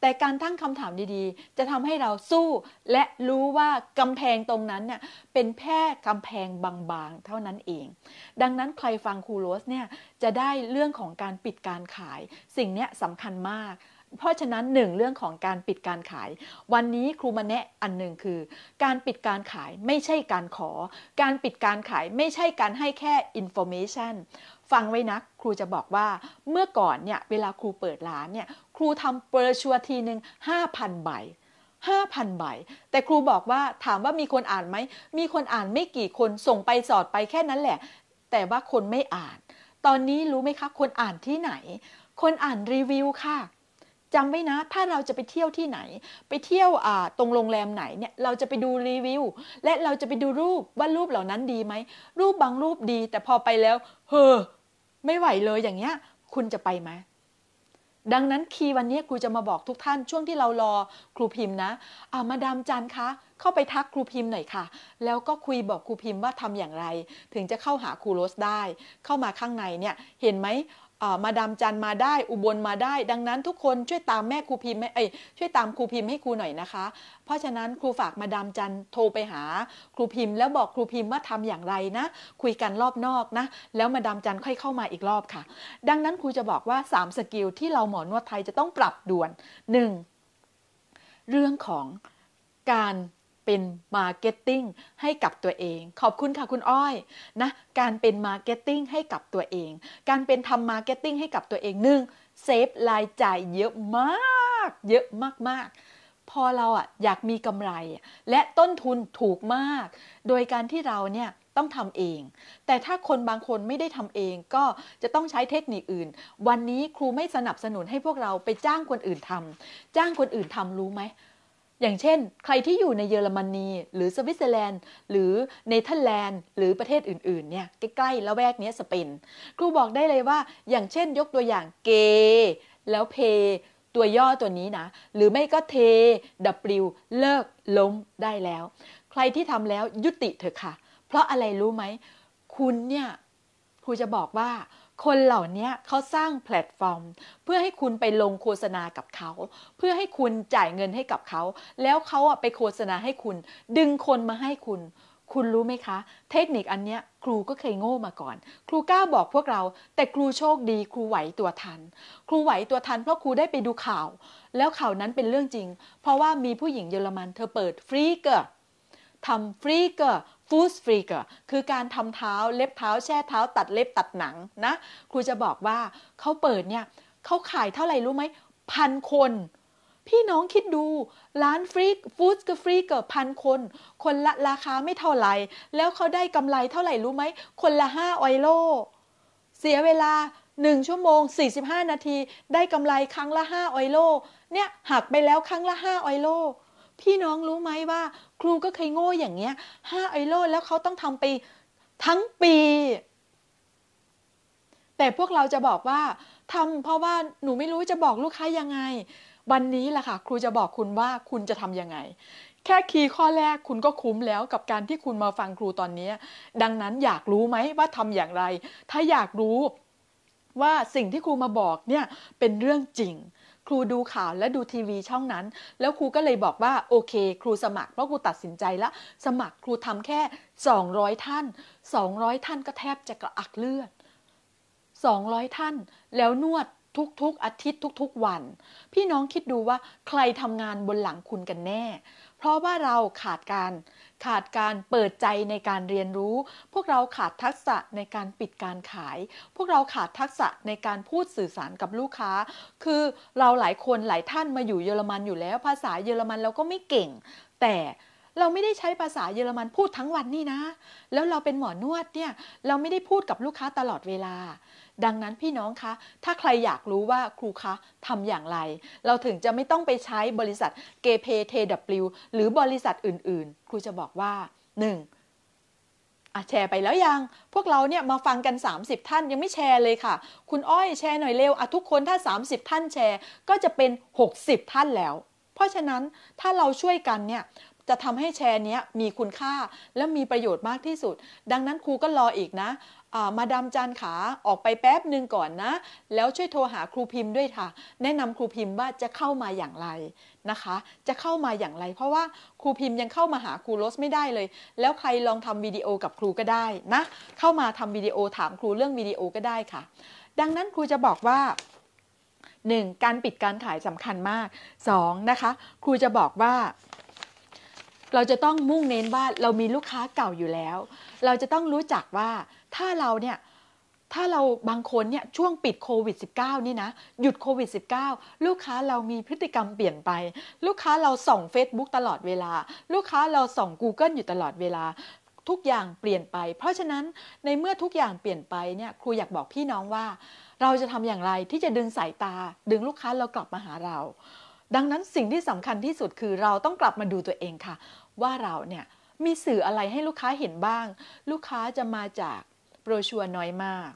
แต่การตั้งคำถามดีๆ จะทำให้เราสู้และรู้ว่ากำแพงตรงนั้นเนี่ยเป็นแค่กำแพงบางๆเท่านั้นเอง ดังนั้นใครฟังครูโรสเนี่ย จะได้เรื่องของการปิดการขายสิ่งนี้สำคัญมาก เพราะฉะนั้นหนึ่งเรื่องของการปิดการขาย วันนี้ครูมาแนะอันหนึ่งคือ การปิดการขายไม่ใช่การขอ การปิดการขายไม่ใช่การให้แค่อินโฟเมชันฟังไว้นะ ครูจะบอกว่าเมื่อก่อนเนี่ยเวลาครูเปิดร้านเนี่ยครูทำเปอร์ชัวทีหนึ่ง5,000ใบ5,000ใบแต่ครูบอกว่าถามว่ามีคนอ่านไหมมีคนอ่านไม่กี่คนส่งไปสอดไปแค่นั้นแหละ แต่ว่าคนไม่อ่าน ตอนนี้รู้ไหมคะ คนอ่านที่ไหน คนอ่านรีวิวค่ะจำไว้นะ ถ้าเราจะไปเที่ยวที่ไหน ไปเที่ยวตรงโรงแรมไหนเนี่ยเราจะไปดูรีวิวและเราจะไปดูรูปว่ารูปเหล่านั้นดีไหมรูปบางรูปดีแต่พอไปแล้ว เฮ้อไม่ไหวเลยอย่างเงี้ยคุณจะไปไหมดังนั้นคีย์วันนี้ครูจะมาบอกทุกท่านช่วงที่เรารอครูพิมพ์นะอามาดามจันคะ เข้าไปทักครูพิมพ์หน่อยค่ะ แล้วก็คุยบอกครูพิมพ์ว่าทำอย่างไร ถึงจะเข้าหาครูโรสได้ เข้ามาข้างในเนี่ย เห็นไหมมาดามจันมาได้อุบลมาได้ ดังนั้นทุกคนช่วยตามแม่ครูพิมพ์เอ้ยช่วยตามครูพิมพ์ให้ครูหน่อยนะคะ เพราะฉะนั้นครูฝากมาดามจันโทรไปหา ครูพิมพ์ แล้วบอกครูพิมพ์ว่าทำอย่างไรนะ คุยกันรอบนอกนะแล้วมาดามจันค่อยเข้ามาอีกรอบค่ะ ดังนั้นครูจะบอกว่า3สกิลที่เราหมอนวดไทยจะต้องปรับด่วน 1. เรื่องของการเป็นมาร์เก็ตติ้งให้กับตัวเอง ขอบคุณค่ะคุณอ้อยนะการเป็นมาร์เก็ตติ้งให้กับตัวเอง การเป็นทำมาร์เก็ตติ้งให้กับตัวเองหนึ่งเซฟรายจ่ายเยอะมากเยอะมากๆ พอเราอ่ะอยากมีกำไรและต้นทุนถูกมาก โดยการที่เราเนี่ยต้องทำเอง แต่ถ้าคนบางคนไม่ได้ทำเองก็จะต้องใช้เทคนิคอื่น วันนี้ครูไม่สนับสนุนให้พวกเราไปจ้างคนอื่นทำจ้างคนอื่นทำรู้ไหมอย่างเช่น ใครที่อยู่ในเยอรมนี หรือสวิตเซอร์แลนด์ หรือเนเธอร์แลนด์หรือประเทศอื่นๆ เนี่ยใกล้ๆละแวกนี้สเปนครูบอกได้เลยว่า อย่างเช่นยกตัวอย่างเก แล้วเพ ตัวย่อตัวนี้นะ หรือไม่ก็เทดับวเลิกล้มได้แล้ว ใครที่ทำแล้วยุติเถอะค่ะ เพราะอะไรรู้ไหม คุณเนี่ยครูจะบอกว่าคนเหล่านี้เขาสร้างแพลตฟอร์ม เพื่อให้คุณไปลงโฆษณากับเขาเพื่อให้คุณจ่ายเงินให้กับเขา แล้วเขาไปโฆษณาให้คุณ ดึงคนมาให้คุณ คุณรู้ไหมคะ เทคนิคอันนี้ ครูก็เคยโง่มาก่อน ครูกล้าบอกพวกเรา แต่ครูโชคดีครูไหวตัวทัน ครูไหวตัวทันเพราะครูได้ไปดูข่าว แล้วข่าวนั้นเป็นเรื่องจริง เพราะว่ามีผู้หญิงเยอรมันเธอเปิดฟรีเกอร์ทำฟรีเกอร์ฟูสฟรีเกอร์คือการทำเท้าเล็บเท้าแช่เท้าตัดเล็บตัดหนังนะ ครูจะบอกว่าเขาเปิดเนี่ยเขาขายเท่าไหร่รู้ไหม พันคน พี่น้องคิดดูร้านฟรีฟูสก็ฟรีเกือบพันคน คนละราคาไม่เท่าไหร่ แล้วเขาได้กำไรเท่าไหร่รู้ไหม คนละห้าไอโล เสียเวลาหนึ่งชั่วโมง 45 นาที ได้กำไรครั้งละห้าไอโลเนี่ยหักไปแล้วครั้งละห้าไอโลพี่น้องรู้ไหมว่าครูก็เคยโง่อย่างเงี้ยห้าไอโลแล้วเขาต้องทำไปทั้งปี แต่พวกเราจะบอกว่าทำเพราะว่าหนูไม่รู้จะบอกลูกค้ายังไง วันนี้แหละค่ะ ครูจะบอกคุณว่าคุณจะทำยังไง แค่คีย์ข้อแรกคุณก็คุ้มแล้วกับการที่คุณมาฟังครูตอนนี้ ดังนั้นอยากรู้ไหมว่าทำอย่างไร ถ้าอยากรู้ว่าสิ่งที่ครูมาบอกเนี่ยเป็นเรื่องจริงครูดูข่าวและดูทีวีช่องนั้น แล้วครูก็เลยบอกว่าโอเค ครูสมัครเพราะครูตัดสินใจแล้วสมัครครูทำแค่ 200 ท่าน 200 ท่านก็แทบจะกระอักเลือด200 ท่าน แล้วนวดทุก ๆอาทิตย์ทุก ๆวัน พี่น้องคิดดูว่าใครทำงานบนหลังคุณกันแน่ เพราะว่าเราขาดการขาดการเปิดใจในการเรียนรู้ พวกเราขาดทักษะในการปิดการขาย พวกเราขาดทักษะในการพูดสื่อสารกับลูกค้า คือเราหลายคนหลายท่านมาอยู่เยอรมันอยู่แล้ว ภาษาเยอรมันเราก็ไม่เก่ง แต่เราไม่ได้ใช้ภาษาเยอรมันพูดทั้งวันนี่นะ แล้วเราเป็นหมอนวดเนี่ย เราไม่ได้พูดกับลูกค้าตลอดเวลาดังนั้นพี่น้องคะ ถ้าใครอยากรู้ว่าครูคะทำอย่างไร เราถึงจะไม่ต้องไปใช้บริษัทเกเพเทวหรือบริษัทอื่นๆ ครูจะบอกว่า 1. อ่ะแชร์ไปแล้วยัง พวกเราเนี่ยมาฟังกัน 30 ท่านยังไม่แชร์เลยค่ะ คุณอ้อยแชร์หน่อยเร็วอะทุกคนถ้า 30 ท่านแชร์ ก็จะเป็น 60 ท่านแล้ว เพราะฉะนั้นถ้าเราช่วยกันเนี่ยจะทำให้แชร์นี้มีคุณค่าและมีประโยชน์มากที่สุด ดังนั้นครูก็รออีกนะ มาดามจันขาออกไปแป๊บหนึ่งก่อนนะ แล้วช่วยโทรหาครูพิมพ์ด้วยค่ะ แนะนำครูพิมพ์ว่าจะเข้ามาอย่างไรนะคะ จะเข้ามาอย่างไร เพราะว่าครูพิมพ์ยังเข้ามาหาครูลรสไม่ได้เลย แล้วใครลองทำวิดีโอกับครูก็ได้นะ เข้ามาทำวิดีโอถามครูเรื่องวิดีโอก็ได้ค่ะ ดังนั้นครูจะบอกว่า 1. การปิดการขายสำคัญมาก 2. นะคะ ครูจะบอกว่าเราจะต้องมุ่งเน้นว่าเรามีลูกค้าเก่าอยู่แล้ว เราจะต้องรู้จักว่าถ้าเราเนี่ยถ้าเราบางคนเนี่ยช่วงปิดโควิด -19 นี่นะหยุดโควิด -19 ลูกค้าเรามีพฤติกรรมเปลี่ยนไป ลูกค้าเราส่อง Facebook ตลอดเวลาลูกค้าเราส่อง Google อยู่ตลอดเวลาทุกอย่างเปลี่ยนไป เพราะฉะนั้นในเมื่อทุกอย่างเปลี่ยนไปเนี่ยครูอยากบอกพี่น้องว่า เราจะทำอย่างไรที่จะดึงสายตา ดึงลูกค้าเรากลับมาหาเราดังนั้นสิ่งที่สำคัญที่สุดคือเราต้องกลับมาดูตัวเองค่ะ ว่าเราเนี่ยมีสื่ออะไรให้ลูกค้าเห็นบ้าง ลูกค้าจะมาจากโปรชัวน้อยมาก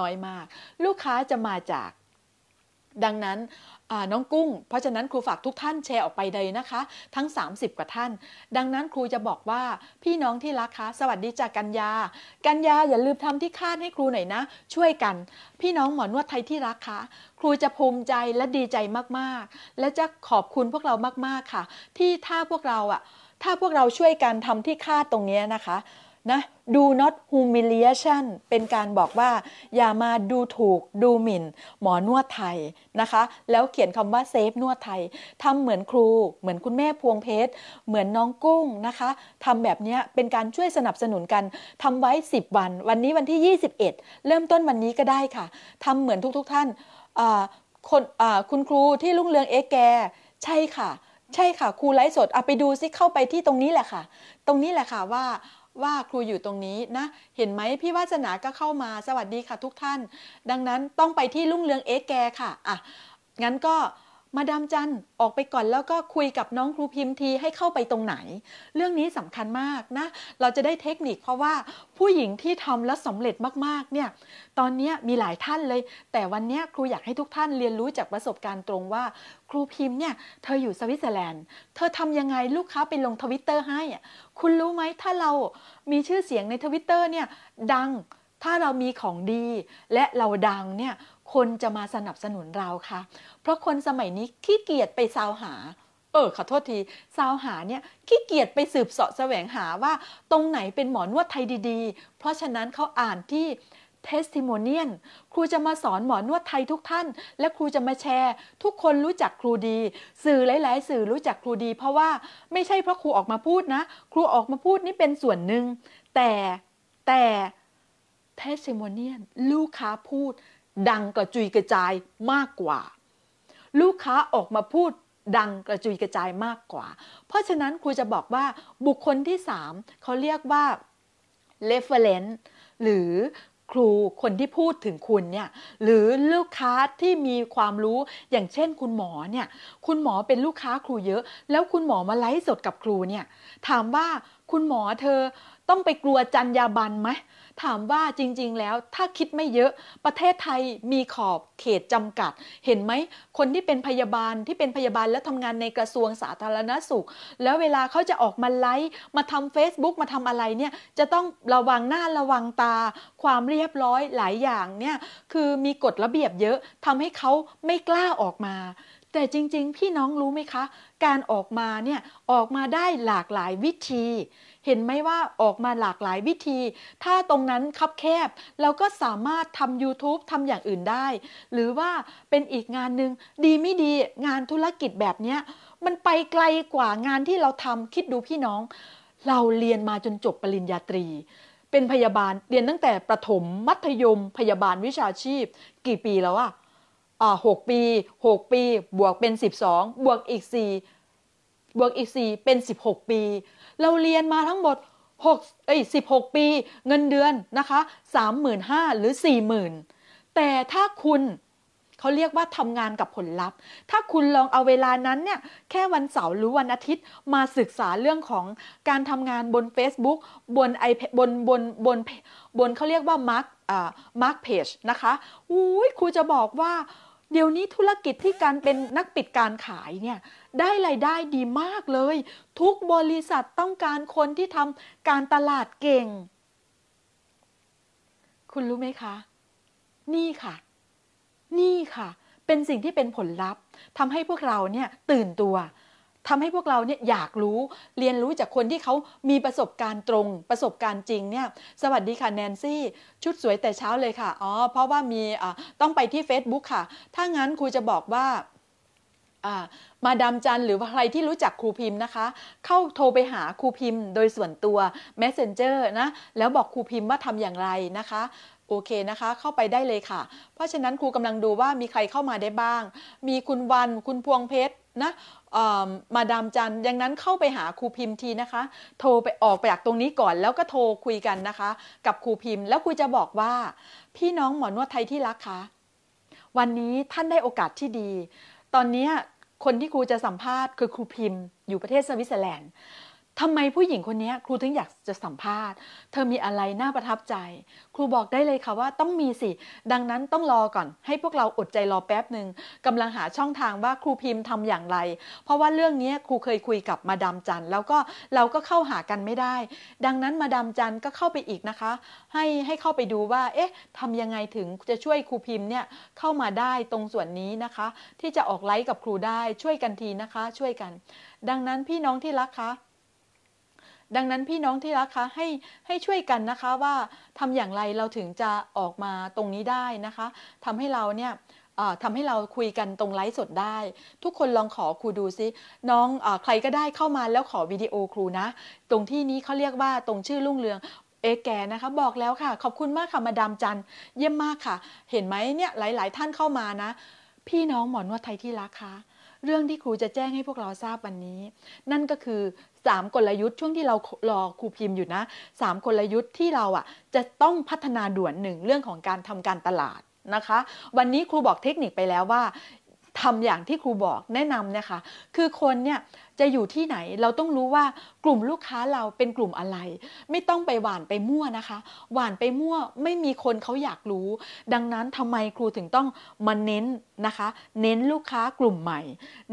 น้อยมาก ลูกค้าจะมาจาก ดังนั้นน้องกุ้ง เพราะฉะนั้นครูฝากทุกท่านแชร์ออกไปเลยนะคะทั้ง 30 กว่าท่าน ดังนั้นครูจะบอกว่าพี่น้องที่รักคะ สวัสดีจากกัญญา กัญญาอย่าลืมทำที่คาดให้ครูหน่อยนะ ช่วยกัน พี่น้องหมอนวดไทยที่รักคะ ครูจะภูมิใจและดีใจมากๆ และจะขอบคุณพวกเรามากๆค่ะที่ถ้าพวกเราอะถ้าพวกเราช่วยกันทำที่คาดตรงนี้นะคะนะ do not humiliation เป็นการบอกว่า อย่ามาดูถูกดูหมิ่น หมอนวดไทยนะคะ แล้วเขียนคำว่าเซฟนวดไทย ทำเหมือนครู เหมือนคุณแม่พวงเพชรเหมือนน้องกุ้งนะคะทำแบบนี้เป็นการช่วยสนับสนุนกัน ทำไว้ 10 วัน วันนี้วันที่ 21 เริ่มต้นวันนี้ก็ได้ค่ะ ทำเหมือนทุกๆทท่านคนคุณครูที่ลุงเรืองเอแกใช่ค่ะ ใช่ค่ะ ครูไลฟ์สดเอาไปดูซิ เข้าไปที่ตรงนี้แหละค่ะ ตรงนี้แหละค่ะว่าว่าครูอยู่ตรงนี้นะ เห็นไหมพี่ วาสนาก็เข้ามาสวัสดีค่ะทุกท่าน ดังนั้นต้องไปที่ลุ่ง เรือง เอแก ค่ะ อ่ะ งั้นก็มาดามจันออกไปก่อนแล้วก็คุยกับน้องครูพิมพ์ทีให้เข้าไปตรงไหน เรื่องนี้สำคัญมากนะ เราจะได้เทคนิคเพราะว่าผู้หญิงที่ทำแล้วสำเร็จมากๆ เนี่ย ตอนนี้มีหลายท่านเลย แต่วันนี้ครูอยากให้ทุกท่านเรียนรู้จากประสบการณ์ตรงว่า ครูพิมพ์เนี่ย เธออยู่สวิตเซอร์แลนด์ เธอทำยังไงลูกค้าไปลงทวิตเตอร์ให้คุณรู้ไหมถ้าเรามีชื่อเสียงในทวิตเตอร์เนี่ยดังถ้าเรามีของดี และเราดังเนี่ยคนจะมาสนับสนุนเราคะเพราะคนสมัยนี้ขี้เกียจไปซาวหา เออ ขอโทษทีซาวหาเนี่ยขี้เกียจไปสืบเสาะแสวงหาว่าตรงไหนเป็นหมอนวดไทยดีๆ เพราะฉะนั้นเขาอ่านที่ testimonial ครูจะมาสอนหมอนวดไทยทุกท่าน และครูจะมาแชร์ ทุกคนรู้จักครูดี สื่อหลายๆ สื่อรู้จักครูดี เพราะว่าไม่ใช่เพราะครูออกมาพูดนะ ครูออกมาพูดนี่เป็นส่วนหนึ่ง แต่แต่ testimonial ลูกค้าพูดดังกระจุยกระจายมากกว่า ลูกค้าออกมาพูดดังกระจุยกระจายมากกว่า เพราะฉะนั้นครูจะบอกว่าบุคคลที่3เขาเรียกว่า reference หรือครูคนที่พูดถึงคุณเนี่ยหรือลูกค้าที่มีความรู้อย่างเช่น คุณหมอเนี่ยคุณหมอเป็นลูกค้าครูเยอะ แล้วคุณหมอมาไลฟ์สดกับครูเนี่ยถามว่าคุณหมอเธอต้องไปกลัวจรรยาบรรณไหม ถามว่าจริงๆ แล้วถ้าคิดไม่เยอะประเทศไทยมีขอบเขตจำกัด เห็นไหม คนที่เป็นพยาบาลที่เป็นพยาบาลแล้วทำงานในกระทรวงสาธารณสุข แล้วเวลาเขาจะออกมาไลฟ์ มาทำ Facebook มาทำอะไรเนี่ย จะต้องระวังหน้าระวังตา ความเรียบร้อยหลายอย่างเนี่ย คือมีกฎระเบียบเยอะทำให้เขาไม่กล้าออกมา แต่จริงๆพี่น้องรู้ไหมคะการออกมาเนี่ยออกมาได้หลากหลายวิธีเห็นไหมว่าออกมาหลากหลายวิธี ถ้าตรงนั้นคับแคบเราก็สามารถทำ YouTube ทำอย่างอื่นได้ หรือว่าเป็นอีกงานหนึ่ง ดีไม่ดีงานธุรกิจแบบเนี้ยมันไปไกลกว่างานที่เราทำคิดดูพี่น้อง เราเรียนมาจนจบปริญญาตรี เป็นพยาบาล เรียนตั้งแต่ประถมมัธยมพยาบาลวิชาชีพ กี่ปีแล้วอะอ่าหกปีหกปี บวกเป็นสิบสองบวกอีกสี่บวกอีกสี่เป็นสิบหกปีเราเรียนมาทั้งหมด6เอ้ย16 ปีเงินเดือนนะคะ35,000 หรือ40,000 แต่ถ้าคุณเขาเรียกว่าทำงานกับผลลัพธ์ ถ้าคุณลองเอาเวลานั้นเนี่ย แค่วันเสาร์หรือวันอาทิตย์มาศึกษาเรื่องของการทำงานบน Facebook บน iPad บนบนบนบนเขาเรียกว่ามาร์กอ่า มาร์กเพจนะคะอุ้ยครูจะบอกว่าเดี๋ยวนี้ธุรกิจที่การเป็นนักปิดการขายเนี่ยได้รายได้ดีมากเลย ทุกบริษัทต้องการคนที่ทำการตลาดเก่ง คุณรู้ไหมคะ นี่ค่ะ นี่ค่ะ เป็นสิ่งที่เป็นผลลัพธ์ทำให้พวกเราเนี่ยตื่นตัวทำให้พวกเราเนี่ยอยากรู้เรียนรู้จากคนที่เขามีประสบการณ์ตรง ประสบการณ์จริงเนี่ย สวัสดีค่ะแนนซี่ ชุดสวยแต่เช้าเลยค่ะอ๋อเพราะว่ามีต้องไปที่ Facebook ค่ะ ถ้างั้นครูจะบอกว่ามาดามจันหรือใครที่รู้จักครูพิมพ์นะคะ เข้าโทรไปหาครูพิมพ์ โดยส่วนตัว Messenger นะแล้วบอกครูพิมพ์ว่าทำอย่างไรนะคะโอเคนะคะ เข้าไปได้เลยค่ะ เพราะฉะนั้นครูกำลังดูว่ามีใครเข้ามาได้บ้าง มีคุณวันคุณพวงเพชรนะมาดามจันดังนั้นเข้าไปหาครูพิมพ์ทีนะคะ โทรไปออกไปจากตรงนี้ก่อนแล้วก็โทรคุยกันนะคะ กับครูพิมพ์ แล้วครูจะบอกว่าพี่น้องหมอนวดไทยที่รักคะวันนี้ท่านได้โอกาสที่ดี ตอนนี้คนที่ครูจะสัมภาษณ์คือครูพิมพ์อยู่ประเทศสวิตเซอร์แลนด์ทำไมผู้หญิงคนนี้ครูถึงอยากจะสัมภาษณ์ เธอมีอะไรน่าประทับใจ ครูบอกได้เลยค่ะว่าต้องมีสิ ดังนั้นต้องรอก่อน ให้พวกเราอดใจรอแป๊บหนึ่งกำลังหาช่องทางว่าครูพิมพ์ทำอย่างไร เพราะว่าเรื่องนี้ครูเคยคุยกับมาดามจัน แล้วก็เราก็เข้าหากันไม่ได้ ดังนั้นมาดามจันก็เข้าไปอีกนะคะ ให้ให้เข้าไปดูว่า เอ๊ะทำยังไงถึงจะช่วยครูพิมพ์เนี่ยเข้ามาได้ตรงส่วนนี้นะคะ ที่จะออกไลฟ์กับครูได้ ช่วยกันทีนะคะ ช่วยกัน ดังนั้นพี่น้องที่รักคะดังนั้นพี่น้องที่รักคะให้ให้ช่วยกันนะคะว่าทำอย่างไรเราถึงจะออกมาตรงนี้ได้นะคะ ทำให้เราเนี่ยทำให้เราคุยกันตรงไลฟ์สดได้ ทุกคนลองขอครูดูซิ น้องอใครก็ได้เข้ามาแล้วขอวิดีโอครูนะ ตรงที่นี้เขาเรียกว่าตรงชื่อลุ่งเรือง เอแกนะคะ บอกแล้วค่ะ ขอบคุณมากค่ะมาดามจันเยี่ยมมากค่ะ เห็นไหมเนี่ยหลาย ๆ ท่านเข้ามานะ พี่น้องหมอนวดไทยที่รักคะ เรื่องที่ครูจะแจ้งให้พวกเราทราบวันนี้ นั่นก็คือสามกลยุทธ์ช่วงที่เรารอครูพิมพ์อยู่นะสามกลยุทธ์ที่เราอ่ะจะต้องพัฒนาด่วนหนึ่งเรื่องของการทำการตลาดนะคะ วันนี้ครูบอกเทคนิคไปแล้วว่าทำอย่างที่ครูบอกแนะนำนะคะ คือคนเนี่ยจะอยู่ที่ไหนเราต้องรู้ว่ากลุ่มลูกค้าเราเป็นกลุ่มอะไร ไม่ต้องไปหวานไปมั่วนะคะ หวานไปมั่วไม่มีคนเขาอยากรู้ ดังนั้นทำไมครูถึงต้องมาเน้นนะคะเน้นลูกค้ากลุ่มใหม่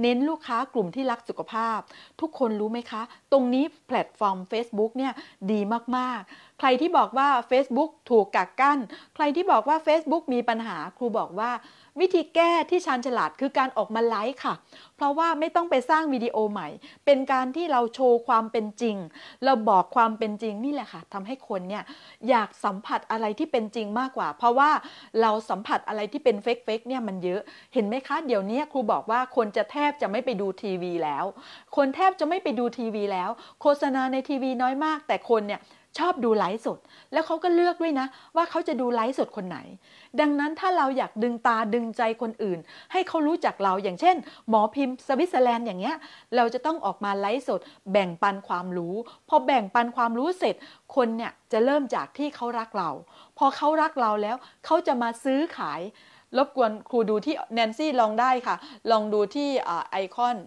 เน้นลูกค้ากลุ่มที่รักสุขภาพ ทุกคนรู้ไหมคะ ตรงนี้แพลตฟอร์ม Facebook เนี่ยดีมากๆ ใครที่บอกว่า Facebook ถูกกักกัน้น ใครที่บอกว่า Facebook มีปัญหา ครูบอกว่าวิธีแก้ที่ชาญฉลาดคือการออกมาไลฟ์ค่ะ เพราะว่าไม่ต้องไปสร้างวิดีโอใหม่ เป็นการที่เราโชว์ความเป็นจริง เราบอกความเป็นจริงนี่แหละค่ะทำให้คนเนี่ยอยากสัมผัสอะไรที่เป็นจริงมากกว่า เพราะว่าเราสัมผัสอะไรที่เป็นเฟกเฟกเนี่ยมันเยอะเห็นไหมคะเดี๋ยวนี้ครูบอกว่า คนจะแทบจะไม่ไปดูทีวีแล้ว คนแทบจะไม่ไปดูทีวีแล้ว โฆษณาในทีวีน้อยมาก แต่คนเนี่ยชอบดูไลฟ์สด แล้วเขาก็เลือกด้วยนะ ว่าเขาจะดูไลฟ์สดคนไหน ดังนั้นถ้าเราอยากดึงตาดึงใจคนอื่น ให้เขารู้จักเราอย่างเช่น หมอพิมพ์สวิตเซอร์แลนด์อย่างเงี้ยเราจะต้องออกมาไลฟ์สด แบ่งปันความรู้ พอแบ่งปันความรู้เสร็จ คนเนี่ยจะเริ่มจากที่เขารักเราพอเขารักเราแล้วเขาจะมาซื้อขายรบกวนครูดูที่แนนซี่ลองได้ค่ะ ลองดูที่ไอคอน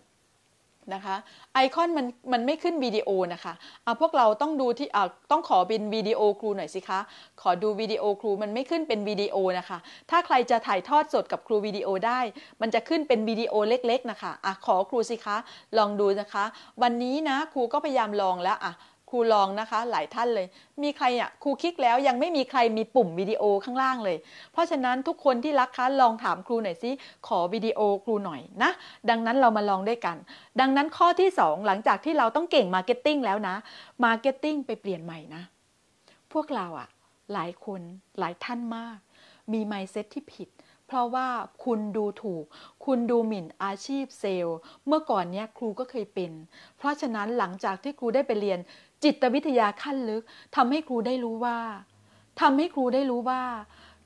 นะคะ ไอคอนมันมันไม่ขึ้นวิดีโอนะคะเอาพวกเราต้องดูที่อ่ต้องขอเป็นวิดีโอครูหน่อย สิคะ ขอดูวิดีโอครูมันไม่ขึ้นเป็นวิดีโอนะคะ ถ้าใครจะถ่ายทอดสดกับครูวิดีโอได้ มันจะขึ้นเป็นวิดีโอเล็ก ๆ นะคะ อ่ะขอครูสิคะ ลองดูนะคะ วันนี้นะครูก็พยายามลองแล้วอ่ะครูลองนะคะ หลายท่านเลย มีใครอ่ะครูคลิกแล้วยังไม่มีใครมีปุ่มวิดีโอข้างล่างเลย เพราะฉะนั้นทุกคนที่รักคะลองถามครูหน่อยสิ ขอวิดีโอครูหน่อยนะ ดังนั้นเรามาลองด้วยกัน ดังนั้นข้อที่ 2 หลังจากที่เราต้องเก่งมาร์เก็ตติ้งแล้วนะมาร์เก็ตติ้งไปเปลี่ยนใหม่นะพวกเราอ่ะ หลายคนหลายท่านมาก มีไมเซ็ตที่ผิด เพราะว่าคุณดูถูก คุณดูหมิ่นอาชีพเซลล์ เมื่อก่อนเนี้ยครูก็เคยเป็น เพราะฉะนั้นหลังจากที่ครูได้ไปเรียนจิตวิทยาขั้นลึก ทำให้ครูได้รู้ว่า ทำให้ครูได้รู้ว่า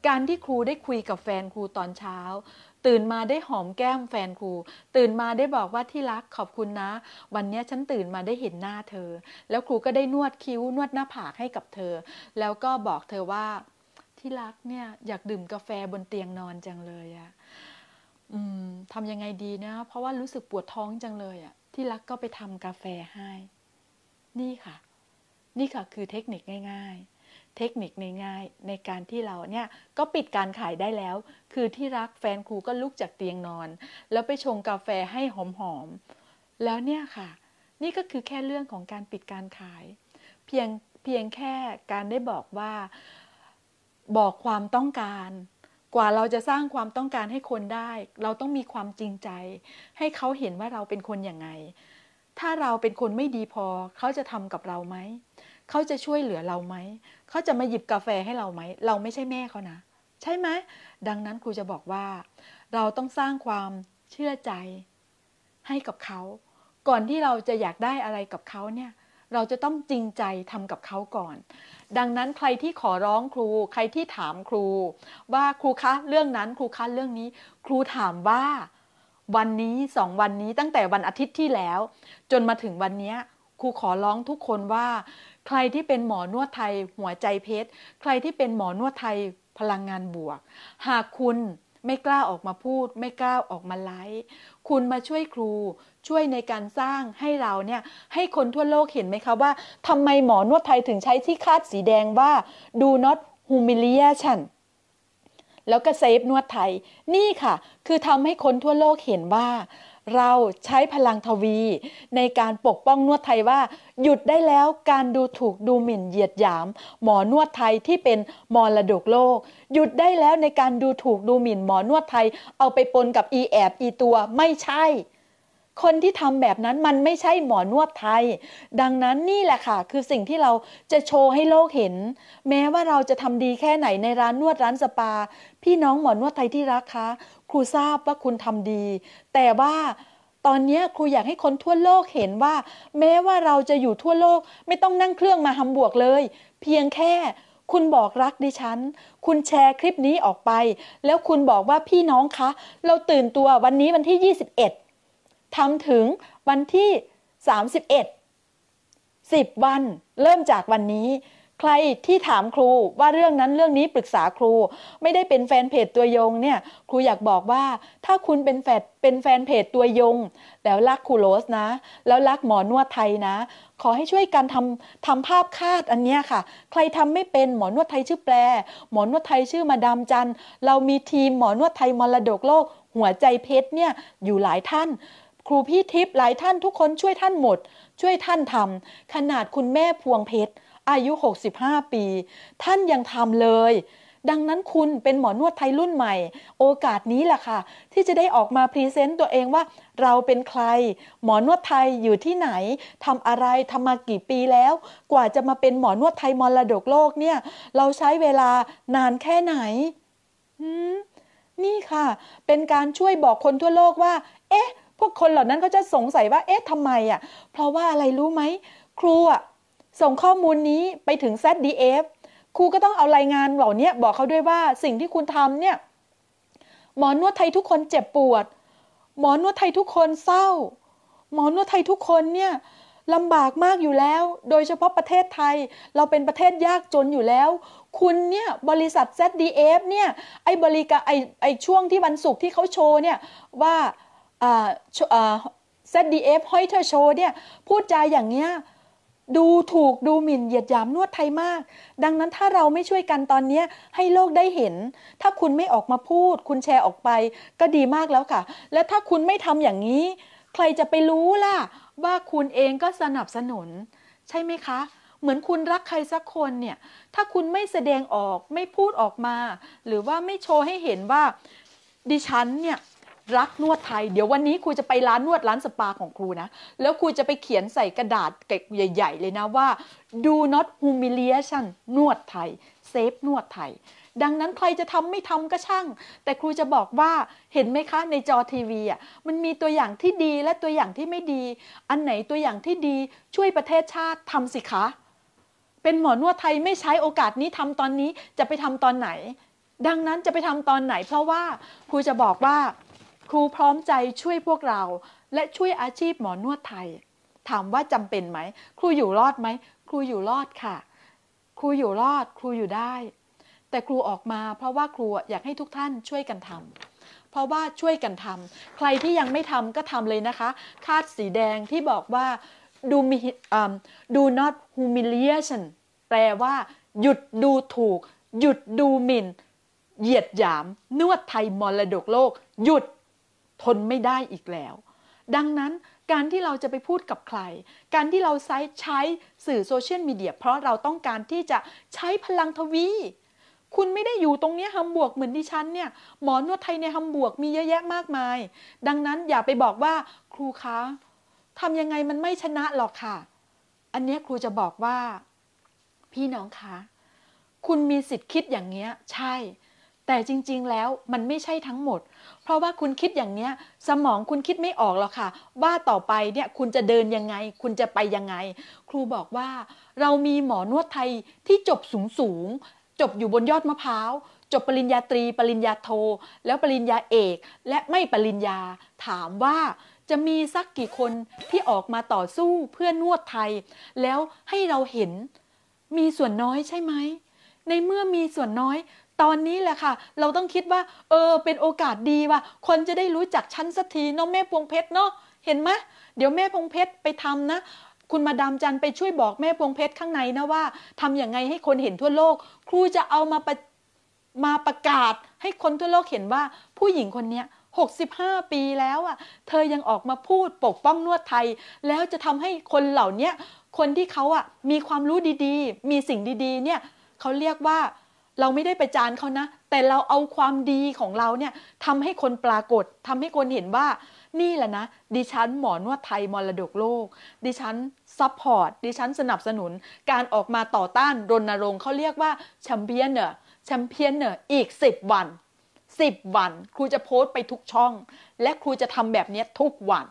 การที่ครูได้คุยกับแฟนครูตอนเช้า ตื่นมาได้หอมแก้มแฟนครู ตื่นมาได้บอกว่าที่รักขอบคุณนะ วันนี้ฉันตื่นมาได้เห็นหน้าเธอ แล้วครูก็ได้นวดคิ้วนวดหน้าผากให้กับเธอ แล้วก็บอกเธอว่า ที่รักเนี่ย อยากดื่มกาแฟบนเตียงนอนจังเลยอะอืมทำยังไงดีนะ เพราะว่ารู้สึกปวดท้องจังเลยอะที่รักก็ไปทำกาแฟให้ นี่ค่ะนี่ค่ะคือเทคนิคง่ายๆ เทคนิคง่ายๆ ในการที่เราเนี่ยก็ปิดการขายได้แล้ว คือที่รักแฟนครูก็ลุกจากเตียงนอน แล้วไปชงกาแฟให้หอม ๆ แล้วเนี่ยค่ะ นี่ก็คือแค่เรื่องของการปิดการขายเพียงเพียงแค่การได้บอกว่าบอกความต้องการ กว่าเราจะสร้างความต้องการให้คนได้ เราต้องมีความจริงใจ ให้เขาเห็นว่าเราเป็นคนอย่างไงถ้าเราเป็นคนไม่ดีพอ เขาจะทำกับเราไหมเขาจะช่วยเหลือเราไหมเขาจะมาหยิบกาแฟให้เราไหมเราไม่ใช่แม่เขานะใช่ไหมดังนั้นครูจะบอกว่า เราต้องสร้างความเชื่อใจให้กับเขา ก่อนที่เราจะอยากได้อะไรกับเขาเนี่ยเราจะต้องจริงใจทำกับเขาก่อน ดังนั้นใครที่ขอร้องครู ใครที่ถามครู ว่าครูคะ เรื่องนั้นครูคะเรื่องนี้ ครูถามว่าวันนี้สองวันนี้ตั้งแต่วันอาทิตย์ที่แล้ว จนมาถึงวันนี้ครูขอร้องทุกคนว่า ใครที่เป็นหมอนวดไทยหัวใจเพชร ใครที่เป็นหมอนวดไทยพลังงานบวก หากคุณไม่กล้าออกมาพูด ไม่กล้าออกมาไลฟ์คุณมาช่วยครูช่วยในการสร้างให้เราเนี่ยให้คนทั่วโลกเห็นไหมคะ ว่าทำไมหมอนวดไทยถึงใช้ที่คาดสีแดงว่า do not humiliation แล้วก็เซฟ นวดไทยนี่ค่ะ คือทำให้คนทั่วโลกเห็นว่า เราใช้พลังทวีในการปกป้องนวดไทยว่า หยุดได้แล้วการดูถูกดูหมิ่นเหยียดหยาม หมอนวดไทยที่เป็นมรดกโลก หยุดได้แล้วในการดูถูกดูหมิ่นหมอนวดไทย เอาไปปนกับอีแอบอีตัวไม่ใช่คนที่ทำแบบนั้นมันไม่ใช่หมอนวดไทย ดังนั้นนี่แหละค่ะ คือสิ่งที่เราจะโชว์ให้โลกเห็น แม้ว่าเราจะทำดีแค่ไหนในร้านนวดร้านสปา พี่น้องหมอนวดไทยที่รักคะ ครูทราบว่าคุณทำดี แต่ว่า ตอนนี้ครูอยากให้คนทั่วโลกเห็นว่า แม้ว่าเราจะอยู่ทั่วโลก ไม่ต้องนั่งเครื่องมาฮัมบวกเลย เพียงแค่ คุณบอกรักดิฉัน คุณแชร์คลิปนี้ออกไป แล้วคุณบอกว่าพี่น้องคะ เราตื่นตัววันนี้วันที่ 21ทำถึงวันที่31 10 วัน เริ่มจากวันนี้ ใครที่ถามครูว่าเรื่องนั้นเรื่องนี้ปรึกษาครูไม่ได้เป็นแฟนเพจตัวยงเนี่ย ครูอยากบอกว่าถ้าคุณเป็นแฟนเป็นแฟนเพจตัวยง แล้วรักครูโรสนะ แล้วรักหมอนวดไทยนะ ขอให้ช่วยกันทำทำภาพคาดอันเนี้ยค่ะ ใครทำไม่เป็นหมอนวดไทยชื่อแปรหมอนวดไทยชื่อมาดามจันเรามีทีมหมอนวดไทยมรดกโลก หัวใจเพชรเนี่ยอยู่หลายท่านครูพี่ทิพย์หลายท่านทุกคนช่วยท่านหมด ช่วยท่านทำขนาดคุณแม่พวงเพชรอายุ 65 ปี ท่านยังทำเลย ดังนั้นคุณเป็นหมอนวดไทยรุ่นใหม่ โอกาสนี้แหละค่ะ ที่จะได้ออกมาพรีเซนต์ตัวเองว่า เราเป็นใคร หมอนวดไทยอยู่ที่ไหนทำอะไรทำมากี่ปีแล้ว กว่าจะมาเป็นหมอนวดไทยมรดกโลกเนี่ย เราใช้เวลานานแค่ไหนนี่ค่ะ เป็นการช่วยบอกคนทั่วโลกว่า เอ๊ะพวกคนเหล่านั้นก็จะสงสัยว่า เอ๊ะทำไมอ่ะ เพราะว่าอะไรรู้ไหมครูอ่ะส่งข้อมูลนี้ไปถึง ZDF ครูก็ต้องเอารายงานเหล่านี้บอกเขาด้วยว่าสิ่งที่คุณทำเนี่ยหมอนวดไทยทุกคนเจ็บปวด หมอนวดไทยทุกคนเศร้า หมอนวดไทยทุกคนเนี่ยลำบากมากอยู่แล้ว โดยเฉพาะประเทศไทยเราเป็นประเทศยากจนอยู่แล้ว คุณเนี่ยบริษัท ZDF เนี่ยไอ้บริการไอ้ไอ้ช่วงที่วันศุกร์ที่เขาโชว์เนี่ยว่าเซดีเอฟห้อยเธอโชว์เนี่ย พูดจาอย่างเงี้ย ดูถูกดูหมิ่นเหยียดหยามนวดไทยมาก ดังนั้นถ้าเราไม่ช่วยกันตอนนี้ให้โลกได้เห็น ถ้าคุณไม่ออกมาพูด คุณแชร์ออกไปก็ดีมากแล้วค่ะ และถ้าคุณไม่ทำอย่างนี้ ใครจะไปรู้ล่ะ ว่าคุณเองก็สนับสนุน ใช่ไหมคะ เหมือนคุณรักใครสักคนเนี่ย ถ้าคุณไม่แสดงออกไม่พูดออกมา หรือว่าไม่โชว์ให้เห็นว่าดิฉันเนี่ยรักนวดไทย เดี๋ยววันนี้ครูจะไปร้านนวดร้านสปาของครูนะ แล้วครูจะไปเขียนใส่กระดาษเกใหญ่ ๆ เลยนะว่า do not humiliation นวดไทยเซฟนวดไทย ดังนั้นใครจะทำไม่ทำก็ช่าง แต่ครูจะบอกว่า เห็นไหมคะในจอทีวีอ่ะ มันมีตัวอย่างที่ดีและตัวอย่างที่ไม่ดี อันไหนตัวอย่างที่ดี ช่วยประเทศชาติทำสิคะ เป็นหมอนวดไทยไม่ใช้โอกาสนี้ทำตอนนี้ จะไปทำตอนไหน ดังนั้นจะไปทำตอนไหนเพราะว่า ครูจะบอกว่าครูพร้อมใจช่วยพวกเราและช่วยอาชีพหมอนวดไทยถามว่าจำเป็นไหมครูอยู่รอดไหมครูอยู่รอดค่ะ ครูอยู่รอด ครูอยู่ได้ แต่ครูออกมาเพราะว่าครูอยากให้ทุกท่าน ช่วยกันทำเพราะว่าช่วยกันทำใครที่ยังไม่ทำก็ทำเลยนะคะ คาดสีแดงที่บอกว่าดูมีดู not humiliation แปลว่า หยุดดูถูก หยุดดูหมิ่น เหยียดหยาม นวดไทยมรดกโลก หยุดทนไม่ได้อีกแล้ว ดังนั้นการที่เราจะไปพูดกับใคร การที่เราใช้ใช้สื่อโซเชียลมีเดียเพราะเราต้องการที่จะใช้พลังทวี คุณไม่ได้อยู่ตรงนี้ฮัมบวกเหมือนดิฉันเนี่ย หมอนวดไทยในฮัมบวกมีเยอะแยะมากมาย ดังนั้นอย่าไปบอกว่า ครูคะทำยังไงมันไม่ชนะหรอกค่ะ อันนี้ครูจะบอกว่า พี่น้องคะ คุณมีสิทธิ์คิดอย่างเงี้ยใช่แต่จริงๆ แล้วมันไม่ใช่ทั้งหมด เพราะว่าคุณคิดอย่างเนี้ย สมองคุณคิดไม่ออกหรอกค่ะ ว่าต่อไปเนี่ยคุณจะเดินยังไง คุณจะไปยังไง ครูบอกว่าเรามีหมอนวดไทยที่จบสูงสูงจบอยู่บนยอดมะพร้าว จบปริญญาตรี ปริญญาโท แล้วปริญญาเอก และไม่ปริญญาถามว่าจะมีสักกี่คนที่ออกมาต่อสู้ เพื่อนวดไทย แล้วให้เราเห็น มีส่วนน้อยใช่ไหมในเมื่อมีส่วนน้อยตอนนี้แหละค่ะ เราต้องคิดว่า เออเป็นโอกาสดีว่ะคนจะได้รู้จักฉันสักทีเนาะแม่พวงเพชรเนาะเห็นไหมเดี๋ยวแม่พวงเพชรไปทำนะ คุณมาดามจันไปช่วยบอกแม่พวงเพชรข้างในนะว่าทำอย่างไงให้คนเห็นทั่วโลก ครูจะเอามาประมาประกาศให้คนทั่วโลกเห็นว่า ผู้หญิงคนนี้หหกสิบ้าปีแล้วอ่ะเธอยังออกมาพูดปกป้องนวดไทย แล้วจะทำให้คนเหล่านี้คนที่เขาอ่ะมีความรู้ดีๆ มีสิ่งดี ๆ เนี่ยเขาเรียกว่าเราไม่ได้ไปจานเขานะ แต่เราเอาความดีของเราเนี่ยทำให้คนปรากฏทำให้คนเห็นว่า นี่แหละนะ ดิฉันหมอนวดไทยมรดกโลก ดิฉันซัพพอร์ตดิฉันสนับสนุน การออกมาต่อต้านรณรงค์เขาเรียกว่าแชมเปี้ยนเนอร์แชมเปี้ยนเนอร์อีก 10 วัน 10 วัน ครูจะโพสต์ไปทุกช่อง และครูจะทำแบบนี้ทุกวัน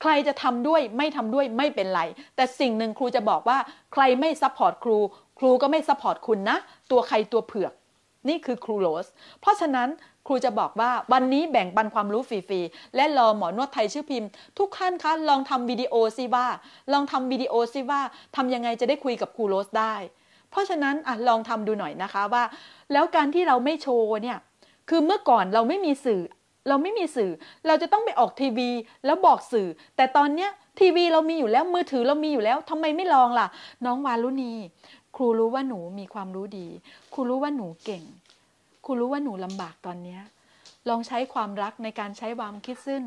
ใครจะทำด้วยไม่ทำด้วยไม่เป็นไร แต่สิ่งหนึ่งครูจะบอกว่าใครไม่ซัพพอร์ตครูครูก็ไม่ซัพพอร์ตคุณนะตัวใครตัวเผือกนี่คือครูโรสเพราะฉะนั้นครูจะบอกว่าวันนี้แบ่งปันความรู้ฟรีๆและรอหมอนวดไทยชื่อพิมพ์ ทุกท่านคะลองทำวิดีโอซิว่าลองทำวิดีโอซิว่าทำยังไงจะได้คุยกับครูโรสได้ เพราะฉะนั้นอลองทำดูหน่อยนะคะว่า แล้วการที่เราไม่โชว์เนี่ยคือเมื่อก่อนเราไม่มีสื่อ เราไม่มีสื่อ เราจะต้องไปออกทีวี แล้วบอกสื่อ แต่ตอนเนี้ยทีวีเรามีอยู่แล้วมือถือเรามีอยู่แล้วทำไมไม่ลองล่ะ น้องวารุณีครูรู้ว่าหนูมีความรู้ดี ครูรู้ว่าหนูเก่ง ครูรู้ว่าหนูลำบากตอนนี้ ลองใช้ความรักในการใช้ความคิดซึ่ง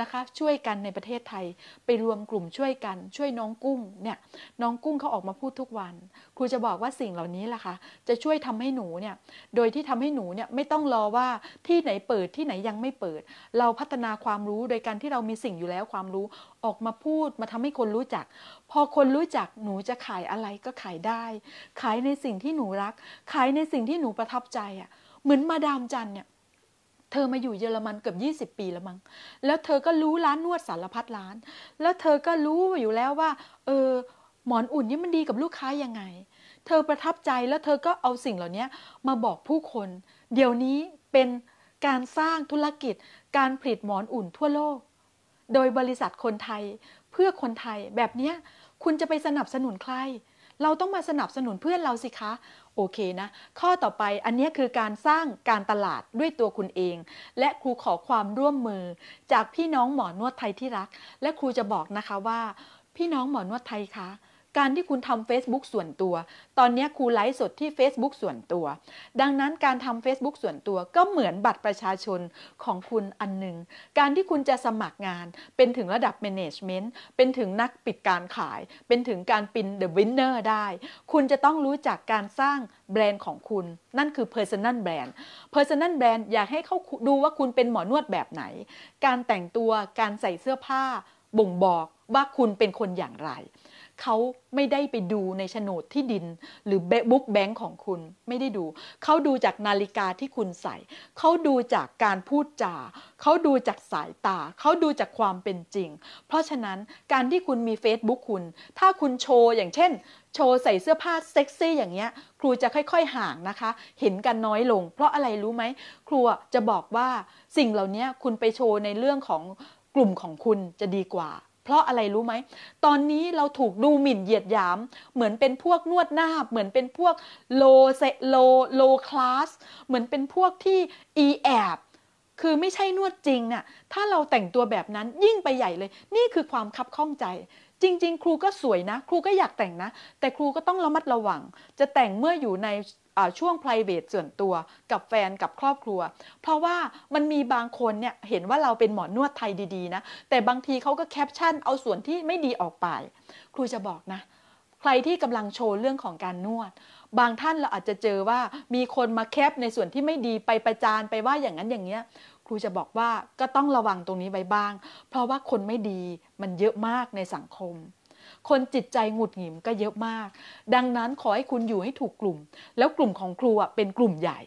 นะคะช่วยกันในประเทศไทย ไปรวมกลุ่มช่วยกันช่วยน้องกุ้งเนี่ยน้องกุ้งเขาออกมาพูดทุกวัน ครูจะบอกว่าสิ่งเหล่านี้แหละคะ่ะจะช่วยทำให้หนูเนี่ยโดยที่ทำให้หนูเนี่ยไม่ต้องรอว่าที่ไหนเปิดที่ไหนยังไม่เปิด เราพัฒนาความรู้โดยการที่เรามีสิ่งอยู่แล้วความรู้ออกมาพูดมาทำให้คนรู้จัก พอคนรู้จักหนูจะขายอะไรก็ขายได้ ขายในสิ่งที่หนูรัก ขายในสิ่งที่หนูประทับใจอะ่ะเหมือนมาดามจันเนี่ยเธอมาอยู่เยอรมันเกือบ 20 ปีแล้วมั้ง แล้วเธอก็รู้ร้านนวดสารพัดร้าน แล้วเธอก็รู้อยู่แล้วว่า เออหมอนอุ่นนี่มันดีกับลูกค้ายังไง เธอประทับใจแล้วเธอก็เอาสิ่งเหล่านี้มาบอกผู้คน เดี๋ยวนี้เป็นการสร้างธุรกิจการผลิตหมอนอุ่นทั่วโลก โดยบริษัทคนไทยเพื่อคนไทยแบบนี้คุณจะไปสนับสนุนใคร เราต้องมาสนับสนุนเพื่อนเราสิคะโอเคนะ ข้อต่อไป อันนี้คือการสร้างการตลาดด้วยตัวคุณเอง และครูขอความร่วมมือ จากพี่น้องหมอนวดไทยที่รัก และครูจะบอกนะคะว่า พี่น้องหมอนวดไทยคะการที่คุณทำ Facebook ส่วนตัว ตอนนี้ครูไลฟ์สดที่ Facebook ส่วนตัว ดังนั้นการทำ Facebook ส่วนตัวก็เหมือนบัตรประชาชนของคุณอันหนึ่งการที่คุณจะสมัครงานเป็นถึงระดับ Management เป็นถึงนักปิดการขาย เป็นถึงการเป็น The Winner ได้ คุณจะต้องรู้จักการสร้างแบรนด์ของคุณ นั่นคือ Personal Brand Personal Brand อยากให้เขาดูว่าคุณเป็นหมอนวดแบบไหน การแต่งตัว การใส่เสื้อผ้า บ่งบอกว่าคุณเป็นคนอย่างไรเขาไม่ได้ไปดูในโฉนดที่ดินหรือบุ๊กแบงค์ของคุณไม่ได้ดู เขาดูจากนาฬิกาที่คุณใส่ เขาดูจากการพูดจาเขาดูจากสายตา เขาดูจากความเป็นจริง เพราะฉะนั้นการที่คุณมี Facebook คุณ ถ้าคุณโชว์ อย่างเช่นโชว์ใส่เสื้อผ้าเซ็กซี่อย่างเงี้ยครูจะค่อยๆห่างนะคะ เห็นกันน้อยลง เพราะอะไรรู้ไหมครูจะบอกว่าสิ่งเหล่านี้คุณไปโชว์ในเรื่องของกลุ่มของคุณจะดีกว่าเพราะอะไรรู้ไหม ตอนนี้เราถูกดูหมิ่นเหยียดหยาม เหมือนเป็นพวกนวดหน้าเหมือนเป็นพวกโลเซโลโลคลาสเหมือนเป็นพวกที่อีแอบ คือไม่ใช่นวดจริงนะ่ะ ถ้าเราแต่งตัวแบบนั้นยิ่งไปใหญ่เลย นี่คือความคับข้องใจจริง ๆ ครูก็สวยนะ ครูก็อยากแต่งนะ แต่ครูก็ต้องระมัดระวัง จะแต่งเมื่ออยู่ในช่วง p r i v a t ส่วนตัวกับแฟนกับครอบครัว เพราะว่ามันมีบางคนเนี่ยเห็นว่าเราเป็นหมอนวดไทยดีๆนะ แต่บางทีเขาก็แคปชั่นเอาส่วนที่ไม่ดีออกไป ครูจะบอกนะ ใครที่กำลังโชว์เรื่องของการนวด บางท่านเราอาจจะเจอว่ามีคนมาแคป ในส่วนที่ไม่ดีไปประจานไปว่าอย่างนั้นอย่างเนี้ยครูจะบอกว่าก็ต้องระวังตรงนี้ไว้บ้าง เพราะว่าคนไม่ดีมันเยอะมากในสังคม คนจิตใจหงุดหงิดก็เยอะมาก ดังนั้นขอให้คุณอยู่ให้ถูกกลุ่ม แล้วกลุ่มของครูอ่ะเป็นกลุ่มใหญ่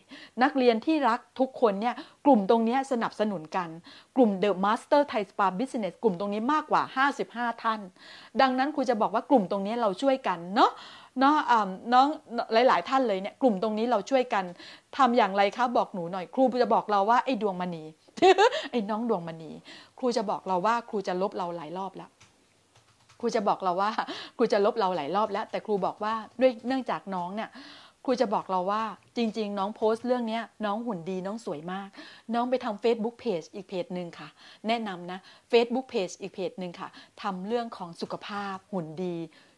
นักเรียนที่รักทุกคนเนี่ยกลุ่มตรงนี้สนับสนุนกัน กลุ่ม The Master Thai Spa Business กลุ่มตรงนี้มากกว่า 55 ท่าน ดังนั้นครูจะบอกว่ากลุ่มตรงนี้เราช่วยกันเนาะนาะน้องหลายๆ ท่านเลยเนี่ยกลุ่มตรงนี้เราช่วยกัน ทำอย่างไรคะบอกหนูหน่อย ครูจะบอกเราว่าไอ้ดวงมณีไอ้น้องดวงมณีครูจะบอกเราว่าครูจะลบเราหลายรอบแล้วครูจะบอกเราว่าครูจะลบเราหลายรอบแล้ว แต่ครูบอกว่าด้วยเนื่องจากน้องเนี่ยครูจะบอกเราว่าจริง ๆ น้องโพสต์เรื่องนี้น้องหุ่นดีน้องสวยมาก น้องไปทำ Facebook Page อีกเพจหนึ่งค่ะ แนะนำนะ Facebook Page อีกเพจหนึ่งค่ะทำเรื่องของสุขภาพ หุ่นดี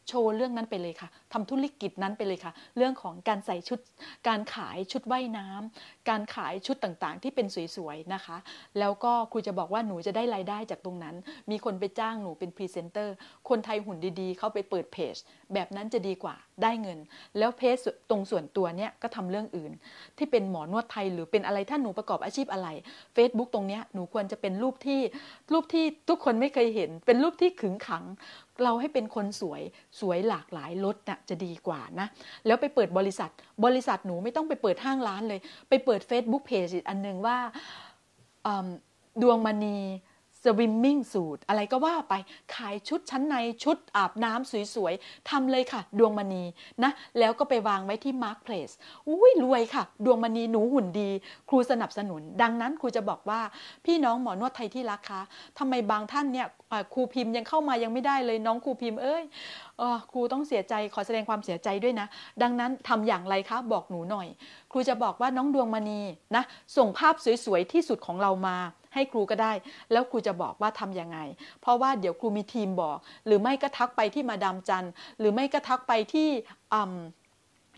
โชว์เรื่องนั้นไปเลยค่ะทำธุรกิจนั้นไปเลยค่ะเรื่องของการใส่ชุด การขายชุดว่ายน้ำ การขายชุดต่างๆ ที่เป็นสวยๆนะคะ แล้วก็ครูจะบอกว่าหนูจะได้รายได้จากตรงนั้น มีคนไปจ้างหนูเป็นพรีเซนเตอร์คนไทยหุ่นดีๆเขาไปเปิดเพจ แบบนั้นจะดีกว่าได้เงิน แล้วเพจตรงส่วนตัวเนี้ยก็ทำเรื่องอื่น ที่เป็นหมอนวดไทยหรือเป็นอะไรถ้าหนูประกอบอาชีพอะไร Facebook ตรงเนี้ยหนูควรจะเป็นรูปที่ รูปที่ทุกคนไม่เคยเห็น เป็นรูปที่ขึงขัง เราให้เป็นคนสวยสวยหลากหลายลดน่ะจะดีกว่านะ แล้วไปเปิดบริษัท บริษัทหนูไม่ต้องไปเปิดห้างร้านเลย ไปเปิด Facebook Page อันหนึ่งว่า ดวงมณีสวิมมิ่งสูตร อะไรก็ว่าไปขายชุดชั้นในชุดอาบน้ำสวย ๆทำเลยค่ะ ดวงมณีนะ แล้วก็ไปวางไว้ที่มาร์คเพลสอุ้ยรวยค่ะ ดวงมณีหนูหุ่นดี ครูสนับสนุน ดังนั้นครูจะบอกว่าพี่น้องหมอนวดไทยที่รักคะทำไมบางท่านเนี่ยครูพิมพ์ยังเข้ามายังไม่ได้เลย น้องครูพิมพ์เอ้ยครูต้องเสียใจขอแสดงความเสียใจด้วยนะ ดังนั้นทำอย่างไรคะบอกหนูหน่อย ครูจะบอกว่าน้องดวงมณีนะ ส่งภาพสวยๆที่สุดของเรามาให้ครูก็ได้ แล้วครูจะบอกว่าทํำยังไง เพราะว่าเดี๋ยวครูมีทีมบอก หรือไม่ก็ทักไปที่มาดามจันหรือไม่ก็ทักไปที่อ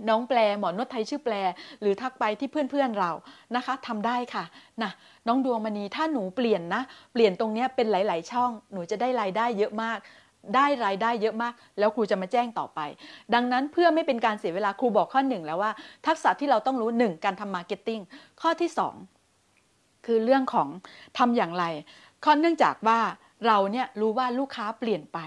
น้องแปลหมอนวดไทยชื่อแปลหรือทักไปที่เพื่อน ๆเรานะคะทำได้ค่ะนะน้องดวงมณีถ้าหนูเปลี่ยนนะ เปลี่ยนตรงนี้เป็นหลายๆช่องหนูจะได้รายได้เยอะมาก ได้รายได้เยอะมาก แล้วครูจะมาแจ้งต่อไป ดังนั้นเพื่อไม่เป็นการเสียเวลาครูบอกข้อหนึ่งแล้วว่า ทักษะที่เราต้องรู้1การทำมาร์เก็ตติ้งข้อที่ 2คือเรื่องของทำอย่างไรข้อเนื่องจากว่าเราเนี่ยรู้ว่าลูกค้าเปลี่ยนไป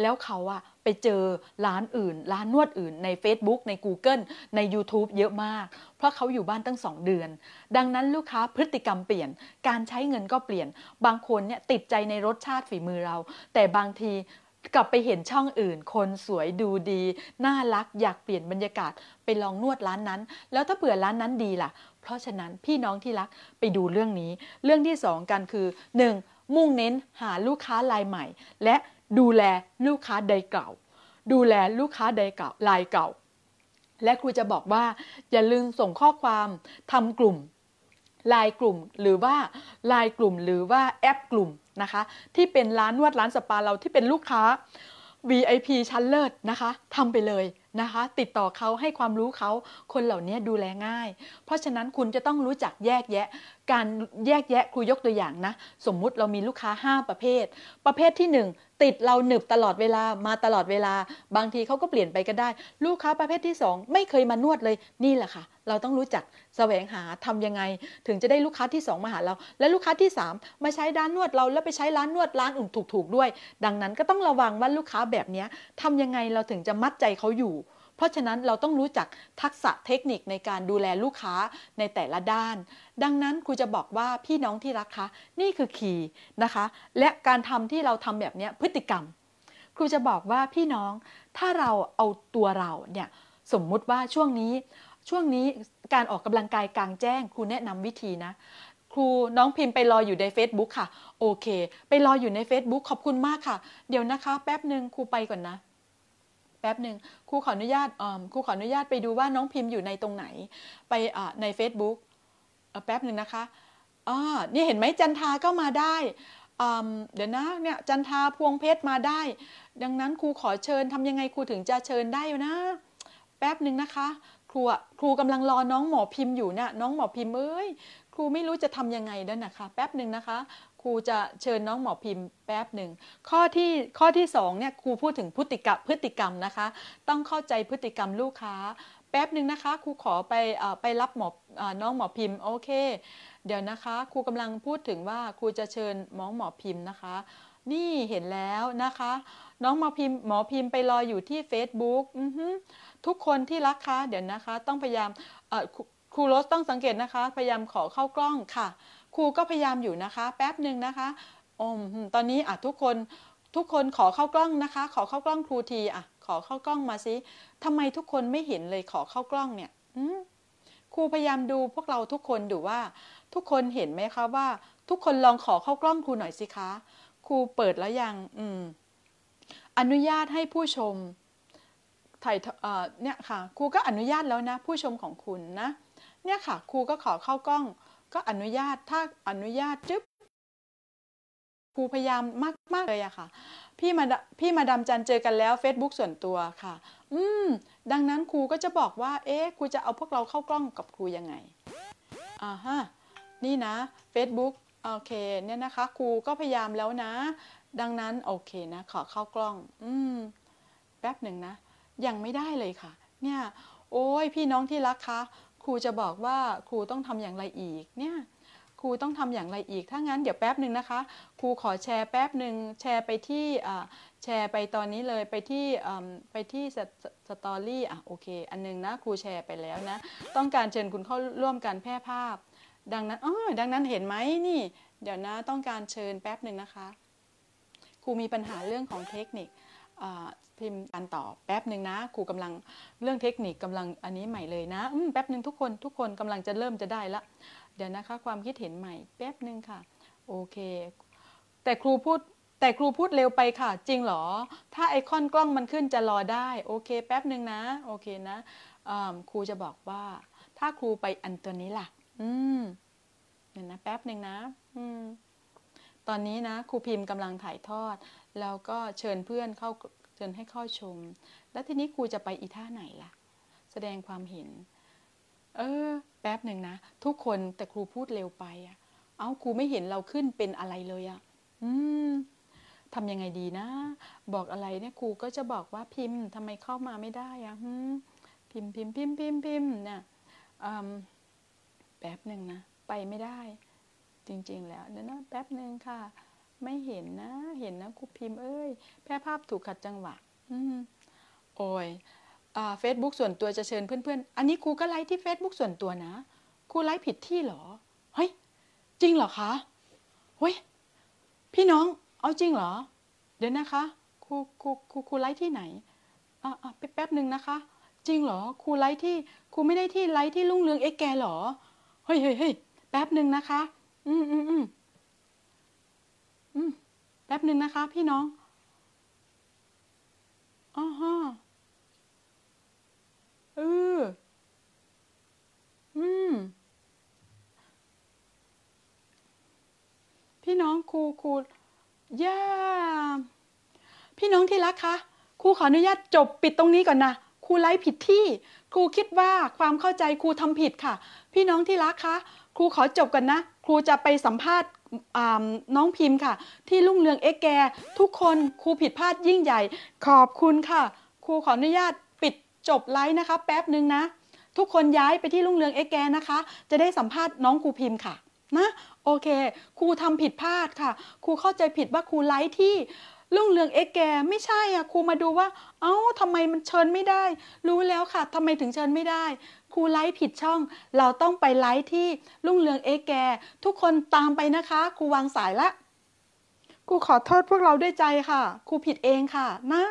แล้วเขาอะไปเจอร้านอื่น ร้านนวดอื่นใน Facebook ใน Google ใน YouTube เยอะมาก เพราะเขาอยู่บ้านตั้ง 2 เดือน ดังนั้นลูกค้าพฤติกรรมเปลี่ยนการใช้เงินก็เปลี่ยน บางคนเนี่ยติดใจในรสชาติฝีมือเรา แต่บางทีกลับไปเห็นช่องอื่น คนสวยดูดี น่ารักอยากเปลี่ยนบรรยากาศไปลองนวดร้านนั้น แล้วถ้าเผื่อร้านนั้นดีล่ะเพราะฉะนั้นพี่น้องที่รักไปดูเรื่องนี้ เรื่องที่ 2 กันคือ 1. มุ่งเน้นหาลูกค้ารายใหม่ และดูแลลูกค้าใดเก่า ดูแลลูกค้าใดเก่ารายเก่า และครูจะบอกว่า อย่าลืมส่งข้อความทำกลุ่มลายกลุ่มหรือว่าลายกลุ่มหรือว่าแอปกลุ่มนะคะ ที่เป็นร้านนวดร้านสปาเราที่เป็นลูกค้า VIP ชั้นเลิศนะคะทำไปเลยนะคะติดต่อเขาให้ความรู้เขา คนเหล่านี้ดูแลง่าย เพราะฉะนั้นคุณจะต้องรู้จักแยกแยะการแยกแยะครูยกตัวอย่างนะ สมมุติเรามีลูกค้า 5 ประเภท ประเภทที่ 1 ติดเราหนึบ ตลอดเวลามาตลอดเวลา บางทีเขาก็เปลี่ยนไปก็ได้ ลูกค้าประเภทที่ 2 ไม่เคยมานวดเลยนี่แหละค่ะเราต้องรู้จักแสวงหาทํำยังไงถึงจะได้ลูกค้าที่ 2 มาหาเรา และลูกค้าที่ 3 มาใช้ร้านนวดเรา แล้วไปใช้ร้านนวดร้านอื่นถูก ๆด้วย ดังนั้นก็ต้องระวังว่าลูกค้าแบบนี้ทำยังไงเราถึงจะมัดใจเขาอยู่เพราะฉะนั้นเราต้องรู้จักทักษะเทคนิคในการดูแลลูกค้าในแต่ละด้าน ดังนั้นครูจะบอกว่าพี่น้องที่รักคะนี่คือขีนะคะและการทำที่เราทำแบบนี้พฤติกรรม ครูจะบอกว่าพี่น้อง ถ้าเราเอาตัวเราเนี่ยสมมุติว่าช่วงนี้ ช่วงนี้การออกกำลังกายกลางแจ้ง ครูแนะนำวิธีนะ ครูน้องพิมพ์ไปรออยู่ใน Facebook ค่ะ โอเค ไปรออยู่ใน Facebook ขอบคุณมากค่ะ เดี๋ยวนะคะ แป๊บหนึ่งครูไปก่อนนะแป๊บหนึ่งครูขออนุญาตครูขออนุญาตไปดูว่าน้องพิมพ์อยู่ในตรงไหน ไปใน Facebook แป๊บหนึ่งนะคะอ๋อนี่เห็นไหมจันทาก็มาได้เดี๋ยวนะเนี่ยจันทาพวงเพชรมาได้ ดังนั้นครูขอเชิญทำยังไงครูถึงจะเชิญได้นะ แป๊บหนึ่งนะคะ ครูครูกำลังรอน้องหมอพิมพ์อยู่นะ่ะน้องหมอพิมพ์เอ้ย ครูไม่รู้จะทำยังไงด้วนะคะแป๊บหนึ่งนะคะครูจะเชิญน้องหมอพิมพ์แป๊บหนึ่งข้อที่ข้อที่สองเนี่ยครูพูดถึงพฤติกรรมพฤติกรรมนะคะ ต้องเข้าใจพฤติกรรมลูกค้า แป๊บหนึ่งนะคะครูขอไปไปรับหมอน้องหมอพิมพ์โอเค เดี๋ยวนะคะครูกำลังพูดถึงว่าครูจะเชิญน้องหมอพิมพ์นะคะ นี่เห็นแล้วนะคะ น้องหมอพิมพ์หมอพิมพ์ไปรออยู่ที่ Facebook ทุกคนที่รักคะ เดี๋ยวนะคะ ต้องพยายามครูรสต้องสังเกตนะคะ พยายามขอเข้ากล้องค่ะครูก็พยายามอยู่นะคะ แป๊บหนึ่งนะคะอมตอนนี้อ่ะทุกคนทุกคนขอเข้ากล้องนะคะ ขอเข้ากล้อง ครูทีอ่ะขอเข้ากล้องมาสิทำไมทุกคนไม่เห็นเลยขอเข้ากล้อง เนี่ยครูพยายามดูพวกเราทุกคนดูว่า ทุกคนเห็นไหมคะว่าทุกคนลองขอเข้ากล้องครูหน่อยสิคะครูเปิดแล้วยัง อืมอนุญาตให้ผู้ชมถ่ายเนี่ยค่ะครูก็อนุญาตแล้วนะ ผู้ชมของคุณนะเนี่ยค่ะครูก็ขอเข้ากล้องก็อนุญาตถ้าอนุญาตจึ๊บครูพยายามมากมากเลยอะค่ะ พี่มาพี่มาดำจันเจอ กันแล้ว Facebook ส่วนตัวค่ะ อืมดังนั้นครูก็จะบอกว่า เอ๊ะครูจะเอาพวกเราเข้ากล้องกับครูยังไงอ่าฮะนี่นะ Facebook โอเค เนี่ยนะคะครูก็พยายามแล้วนะ ดังนั้นโอเคนะขอเข้ากล้อง อืมแป๊บหนึ่งนะยังไม่ได้เลยค่ะ เนี่ย โอ้ยพี่น้องที่รักคะครูจะบอกว่าครูต้องทำอย่างไรอีกเนี่ยครูต้องทำอย่างไรอีกถ้างั้น เดี๋ยวแป๊บหนึ่งนะคะครูขอแชร์แป๊บหนึ่งแชร์ไปที่แชร์ไปตอนนี้เลยไปที่ไปที่สตอรี่อ่ะโอเคอันนึงนะครูแชร์ไปแล้วนะต้องการเชิญคุณเข้าร่วมการแพร่ภาพ ดังนั้นเออดังนั้นเห็นไหมนี่เดี๋ยวนะต้องการเชิญแป๊บหนึ่งนะคะ ครูมีปัญหาเรื่องของเทคนิคพิมพ์การต่อแป๊บหนึ่งนะ ครูกำลังเรื่องเทคนิคกำลังอันนี้ใหม่เลยนะแป๊บหนึ่งทุกคนทุกคนกำลังจะเริ่มจะได้ละเดี๋ยวนะคะความคิดเห็นใหม่ แป๊บหนึ่งค่ะโอเค แต่ครูพูด แต่ครูพูดเร็วไปค่ะ จริงหรอ ถ้าไอคอนกล้องมันขึ้นจะรอได้ โอเค แป๊บหนึ่งนะ โอเคนะครูจะบอกว่า ถ้าครูไปอันตัวนี้ล่ะ อืมเดี๋ยวนะแป๊บหนึ่งนะอืมตอนนี้นะ ครูพิมพ์กำลังถ่ายทอดแล้วก็เชิญเพื่อนเข้าเชิญให้เข้าชม แล้วทีนี้ครูจะไปอีท่าไหนล่ะ แสดงความเห็นเออแป๊บหนึ่งนะทุกคนแต่ครูพูดเร็วไปอะเอาครูไม่เห็นเราขึ้นเป็นอะไรเลยอะอืมทำยังไงดีนะ บอกอะไรเนี่ยครูก็จะบอกว่าพิมพ์ทำไมเข้ามาไม่ได้อะพิมพ์พิมพ์พิมพ์พิมพ์พิมพ์เนี่ยแป๊บหนึ่งนะ ไปไม่ได้ จริงๆแล้วเดี๋ยวนะแป๊บหนึ่งค่ะไม่เห็นนะ เห็นนะครูพิมพ์เอ้ย แพร่ภาพถูกขัดจังหวะ อืมโอ้ยเฟซบุ๊กส่วนตัวจะเชิญเพื่อนๆ อันนี้ครูก็ไลฟ์ที่เฟซบุ๊กส่วนตัวนะ ครูไลฟ์ผิดที่เหรอ เฮ้ย จริงเหรอคะเฮ้ย พี่น้อง เอาจริงเหรอ เดี๋ยวนะคะ ครู ครู ครูครูไลฟ์ที่ไหน อ่าอ่าแป๊บหนึ่งนะคะ จริงเหรอ ครูไลฟ์ที่ ครูไม่ได้ที่ไลฟ์ที่ลุ่งเรืองเอ็กแกเหรอ เฮ้ยเฮ้ยเฮ้ยแป๊บหนึ่งนะคะ อืมอืมอืมอืมแป๊บหนึ่งนะคะ พี่น้องอ๋อฮะ เออ อืม พี่น้องครูครูย่าพี่น้องที่รักคะ ครูขออนุญาตจบปิดตรงนี้ก่อนนะ ครูไล่ผิดที่ ครูคิดว่าความเข้าใจครูทำผิดค่ะ พี่น้องที่รักคะ ครูขอจบกันนะ ครูจะไปสัมภาษณ์น้องพิมพ์ค่ะที่ลุ่งเรืองเอ็กแก ทุกคนครูผิดพลาดยิ่งใหญ่ ขอบคุณค่ะครูขออนุญาตปิดจบไลฟ์นะคะ แป๊บหนึ่งนะทุกคนย้ายไปที่ลุ่งเรืองเอ็กแกนะคะ จะได้สัมภาษณ์น้องครูพิมพ์ค่ะนะโอเคครูทำผิดพลาดค่ะครูเข้าใจผิดว่าครูไลฟ์ที่ ลุ่งเรืองเอ็กแกไม่ใช่อ่ะครูมาดูว่า เอ้าทำไมมันเชิญไม่ได้ รู้แล้วค่ะ ทำไมถึงเชิญไม่ได้ครูไลฟ์ผิดช่อง เราต้องไปไลฟ์ที่ลุ่งเรืองเอแก ทุกคนตามไปนะคะ ครูวางสายละ ครูขอโทษพวกเราด้วยใจค่ะ ครูผิดเองค่ะ นะ